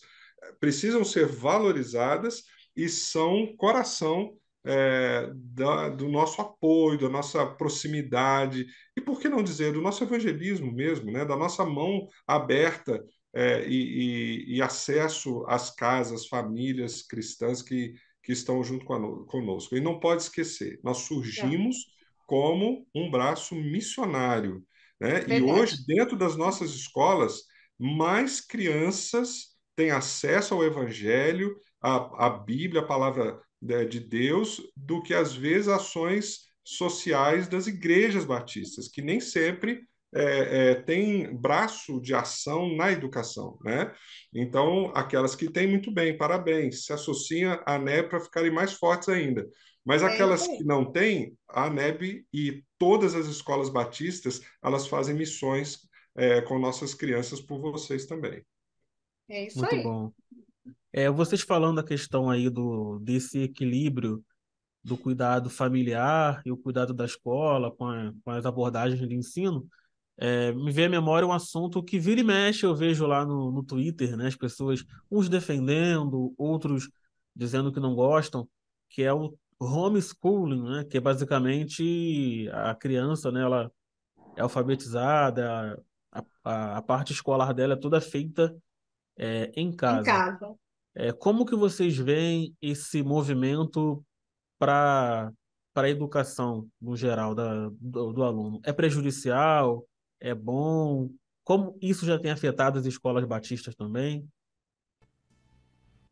precisam ser valorizadas e são coração é, da, do nosso apoio, da nossa proximidade, e por que não dizer, do nosso evangelismo mesmo, né? da nossa mão aberta é, e, e, e, acesso às casas, famílias cristãs que, que estão junto conosco. E não pode esquecer, nós surgimos como um braço missionário. Né? E hoje, dentro das nossas escolas, mais crianças têm acesso ao evangelho, à, à Bíblia, a palavra né, de Deus do que às vezes ações sociais das igrejas batistas, que nem sempre é, é, tem braço de ação na educação, né? Então, aquelas que têm, muito bem, parabéns, se associam à ANEB para ficarem mais fortes ainda. Mas é, aquelas que não têm, a ANEB e todas as escolas batistas, elas fazem missões é, com nossas crianças por vocês também. É isso muito aí. Bom. É, vocês falando da questão aí do, desse equilíbrio do cuidado familiar e o cuidado da escola com, a, com as abordagens de ensino, é, me vem à memória um assunto que vira e mexe, eu vejo lá no, no Twitter, né, as pessoas, uns defendendo, outros dizendo que não gostam, que é o homeschooling, né, que é basicamente a criança, né, ela é alfabetizada, a, a, a parte escolar dela é toda feita é, em casa. Em casa. É, como que vocês veem esse movimento para para a educação no geral da, do, do aluno? É prejudicial? É bom? Como isso já tem afetado as escolas batistas também?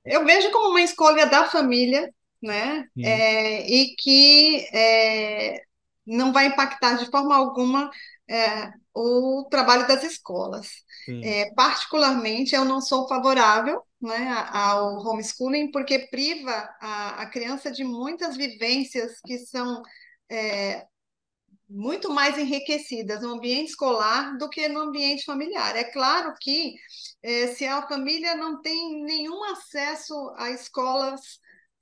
Eu vejo como uma escolha da família, né? É, e que é, não vai impactar de forma alguma é, o trabalho das escolas. É, particularmente, eu não sou favorável né, ao homeschooling, porque priva a, a criança de muitas vivências que são é, muito mais enriquecidas no ambiente escolar do que no ambiente familiar. É claro que é, se a família não tem nenhum acesso a escolas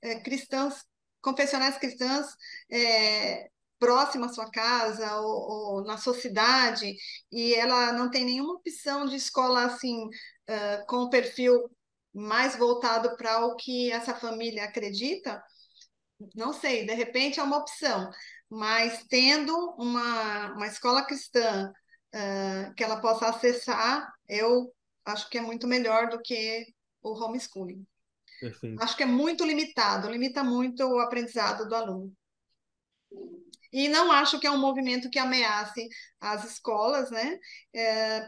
é, cristãs confessionais cristãs é, próxima à sua casa ou, ou, na sua cidade e ela não tem nenhuma opção de escola assim uh, com o perfil mais voltado para o que essa família acredita, não sei, de repente é uma opção, mas tendo uma, uma escola cristã uh, que ela possa acessar, eu acho que é muito melhor do que o homeschooling. Perfeito. Acho que é muito limitado, limita muito o aprendizado do aluno e não acho que é um movimento que ameace as escolas, né? É,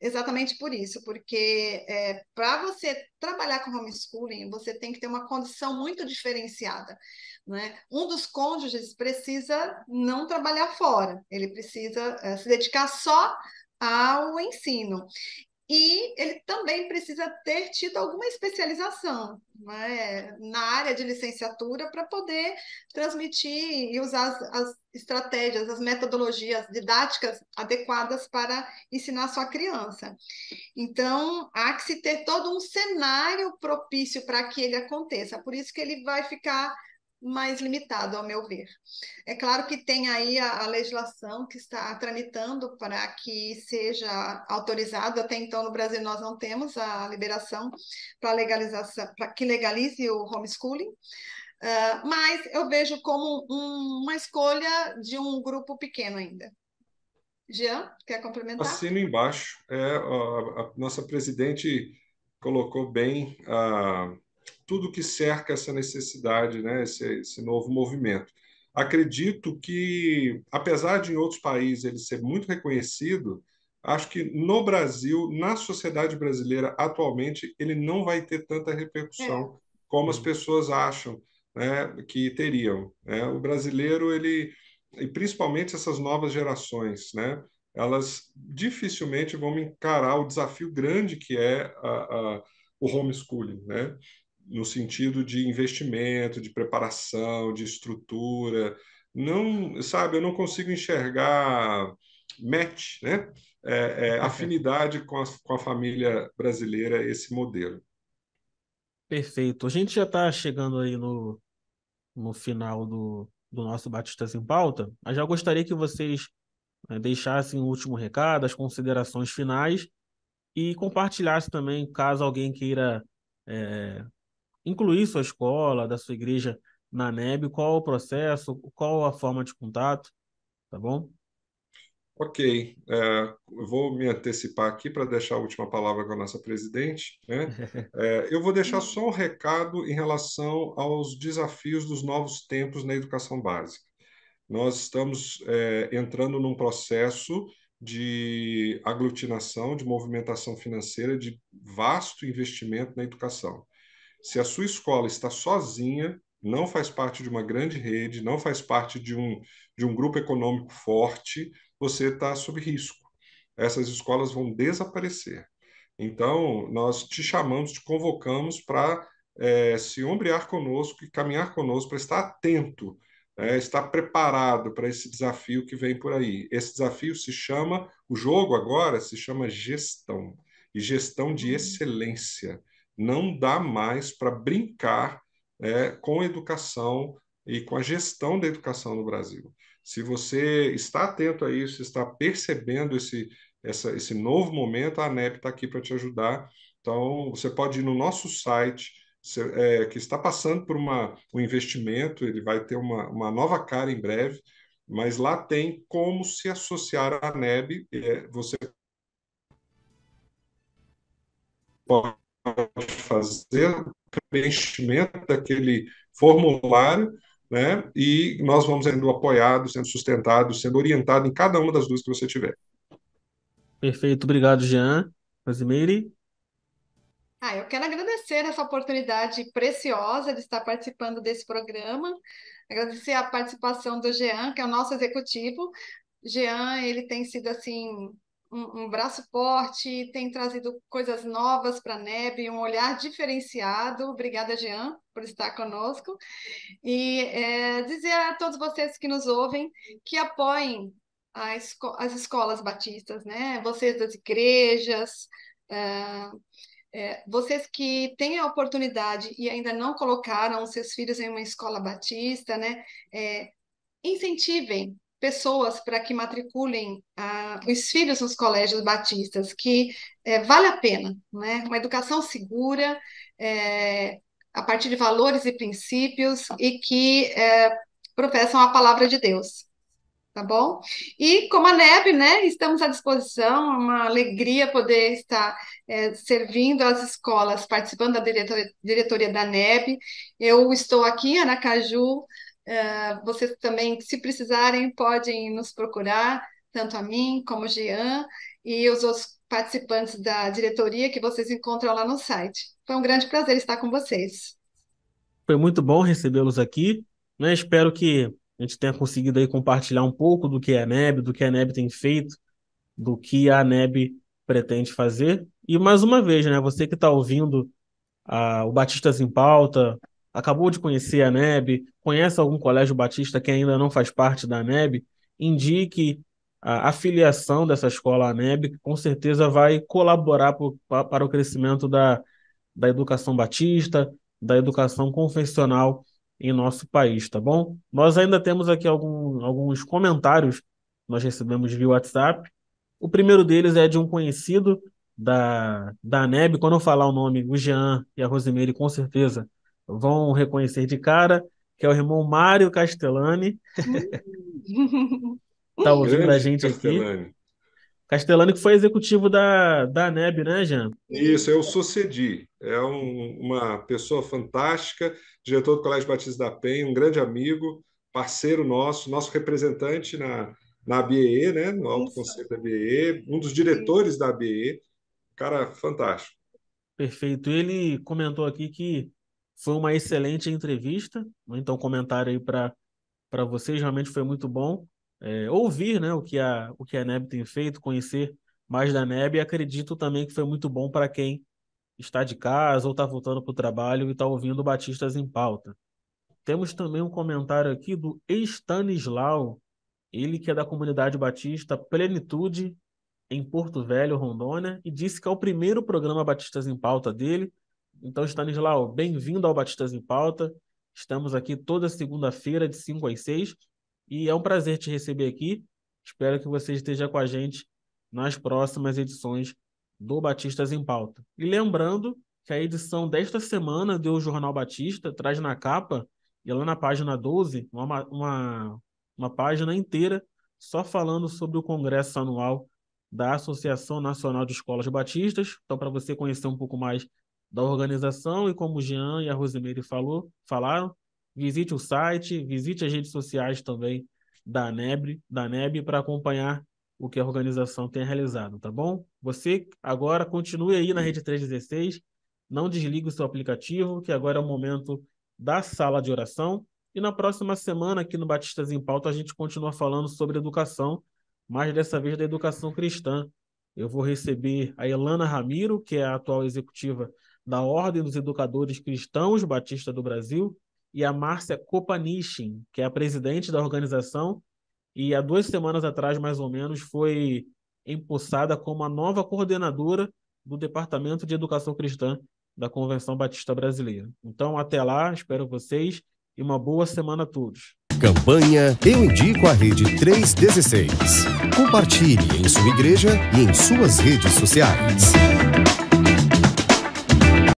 exatamente por isso, porque é, para você trabalhar com homeschooling, você tem que ter uma condição muito diferenciada. Né? Um dos cônjuges precisa não trabalhar fora, ele precisa é, se dedicar só ao ensino e ele também precisa ter tido alguma especialização né, na área de licenciatura para poder transmitir e usar as, as, estratégias, as metodologias didáticas adequadas para ensinar a sua criança. Então, há que se ter todo um cenário propício para que ele aconteça, por isso que ele vai ficar mais limitado, ao meu ver. É claro que tem aí a, a legislação que está tramitando para que seja autorizado, até então no Brasil nós não temos a liberação para legalização, para que legalize o homeschooling, uh, mas eu vejo como um, uma escolha de um grupo pequeno ainda. Jean, quer complementar? Assino embaixo. É, a, a nossa presidente colocou bem a tudo que cerca essa necessidade, né, esse, esse novo movimento. Acredito que, apesar de em outros países ele ser muito reconhecido, acho que no Brasil, na sociedade brasileira atualmente, ele não vai ter tanta repercussão é. como as hum. pessoas acham né, que teriam. Né? O brasileiro, ele, e principalmente essas novas gerações, né, elas dificilmente vão encarar o desafio grande que é a, a, o homeschooling. Né? no sentido de investimento, de preparação, de estrutura. Não, sabe, eu não consigo enxergar match, né? É, é, afinidade com a, com a família brasileira, esse modelo. Perfeito. A gente já está chegando aí no, no final do, do nosso Batistas em Pauta, mas já gostaria que vocês né, deixassem o último recado, as considerações finais e compartilhassem também, caso alguém queira é, incluir sua escola, da sua igreja na NEB, qual o processo, qual a forma de contato, tá bom? Ok, é, vou me antecipar aqui para deixar a última palavra com a nossa presidente. Né? É, eu vou deixar só um recado em relação aos desafios dos novos tempos na educação básica. Nós estamos é, entrando num processo de aglutinação, de movimentação financeira, de vasto investimento na educação. Se a sua escola está sozinha, não faz parte de uma grande rede, não faz parte de um, de um grupo econômico forte, você está sob risco. Essas escolas vão desaparecer. Então, nós te chamamos, te convocamos para é, se ombrear conosco e caminhar conosco, para estar atento, é, estar preparado para esse desafio que vem por aí. Esse desafio se chama, o jogo agora se chama gestão, e gestão de uhum. excelência não dá mais para brincar é, com a educação e com a gestão da educação no Brasil. Se você está atento a isso, está percebendo esse, essa, esse novo momento, a ANEP está aqui para te ajudar. Então, você pode ir no nosso site, é, que está passando por uma, um investimento, ele vai ter uma, uma nova cara em breve, mas lá tem como se associar à ANEB. É, você pode fazer o preenchimento daquele formulário, né? E nós vamos sendo apoiados, sendo sustentados, sendo orientados em cada uma das duas que você tiver. Perfeito, obrigado, Jean. Rosimeire? Ah, eu quero agradecer essa oportunidade preciosa de estar participando desse programa, agradecer a participação do Jean, que é o nosso executivo. Jean, ele tem sido, assim, um, um braço forte, tem trazido coisas novas para a NEB, um olhar diferenciado. Obrigada, Jean, por estar conosco. E é, dizer a todos vocês que nos ouvem que apoiem esco as escolas batistas, né? vocês das igrejas. É, é, vocês que têm a oportunidade e ainda não colocaram seus filhos em uma escola batista, né, é, incentivem pessoas para que matriculem ah, os filhos nos colégios batistas, que é, vale a pena, né? Uma educação segura, é, a partir de valores e princípios e que é, professam a palavra de Deus. Tá bom? E como a NEB, né, estamos à disposição, é uma alegria poder estar servindo às escolas, participando da diretoria, diretoria da NEB. Eu estou aqui em Caju, Uh, vocês também, se precisarem, podem nos procurar, tanto a mim como o Jean e os outros participantes da diretoria que vocês encontram lá no site. Foi um grande prazer estar com vocês. Foi muito bom recebê-los aqui. Né? Espero que a gente tenha conseguido aí compartilhar um pouco do que é a NEB, do que a NEB tem feito, do que a NEB pretende fazer. E mais uma vez, né, você que está ouvindo ah, o Batistas em Pauta, acabou de conhecer a NEB, conhece algum colégio batista que ainda não faz parte da NEB, indique a afiliação dessa escola à NEB, com certeza vai colaborar para o crescimento da, da educação batista, da educação confessional em nosso país, tá bom? Nós ainda temos aqui algum, alguns comentários nós recebemos via WhatsApp. O primeiro deles é de um conhecido da, da NEB. Quando eu falar o nome, o Jean e a Rosimeire com certeza vão reconhecer de cara, que é o irmão Mário Castellani. Hum. tá ouvindo a gente aqui. Castellani que foi executivo da, da NEB, né, Jean? Isso, eu é sucedi. É um, uma pessoa fantástica, diretor do Colégio Batista da PEN, um grande amigo, parceiro nosso, nosso representante na, na ABE, né, no Alto Isso. Conselho da ABE, um dos diretores Sim. da ABE, cara fantástico. Perfeito. Ele comentou aqui que foi uma excelente entrevista, né? então comentário aí para vocês, realmente foi muito bom é, ouvir né, o, que a, o que a NEB tem feito, conhecer mais da NEB e acredito também que foi muito bom para quem está de casa ou está voltando para o trabalho e está ouvindo Batistas em Pauta. Temos também um comentário aqui do Estanislau, ele que é da comunidade batista Plenitude, em Porto Velho, Rondônia, e disse que é o primeiro programa Batistas em Pauta dele então, Stanislau, bem-vindo ao Batistas em Pauta. Estamos aqui toda segunda-feira, de 5 às 6, e é um prazer te receber aqui. Espero que você esteja com a gente nas próximas edições do Batistas em Pauta. E lembrando que a edição desta semana do Jornal Batista traz na capa e lá na página 12 uma, uma, uma página inteira só falando sobre o congresso anual da Associação Nacional de Escolas Batistas. Então, para você conhecer um pouco mais da organização e como o Jean e a Rosemary falou, falaram, visite o site, visite as redes sociais também da Nebre da NEB para acompanhar o que a organização tem realizado, tá bom? Você agora continue aí na Rede 316, não desligue o seu aplicativo, que agora é o momento da sala de oração. E na próxima semana, aqui no Batistas em Pauta, a gente continua falando sobre educação, mas dessa vez da educação cristã. Eu vou receber a Elana Ramiro, que é a atual executiva da Ordem dos Educadores Cristãos Batista do Brasil, e a Márcia Copanichin, que é a presidente da organização, e há duas semanas atrás, mais ou menos, foi empossada como a nova coordenadora do Departamento de Educação Cristã da Convenção Batista Brasileira. Então, até lá, espero vocês e uma boa semana a todos. Campanha Eu Indico a Rede 316. Compartilhe em sua igreja e em suas redes sociais.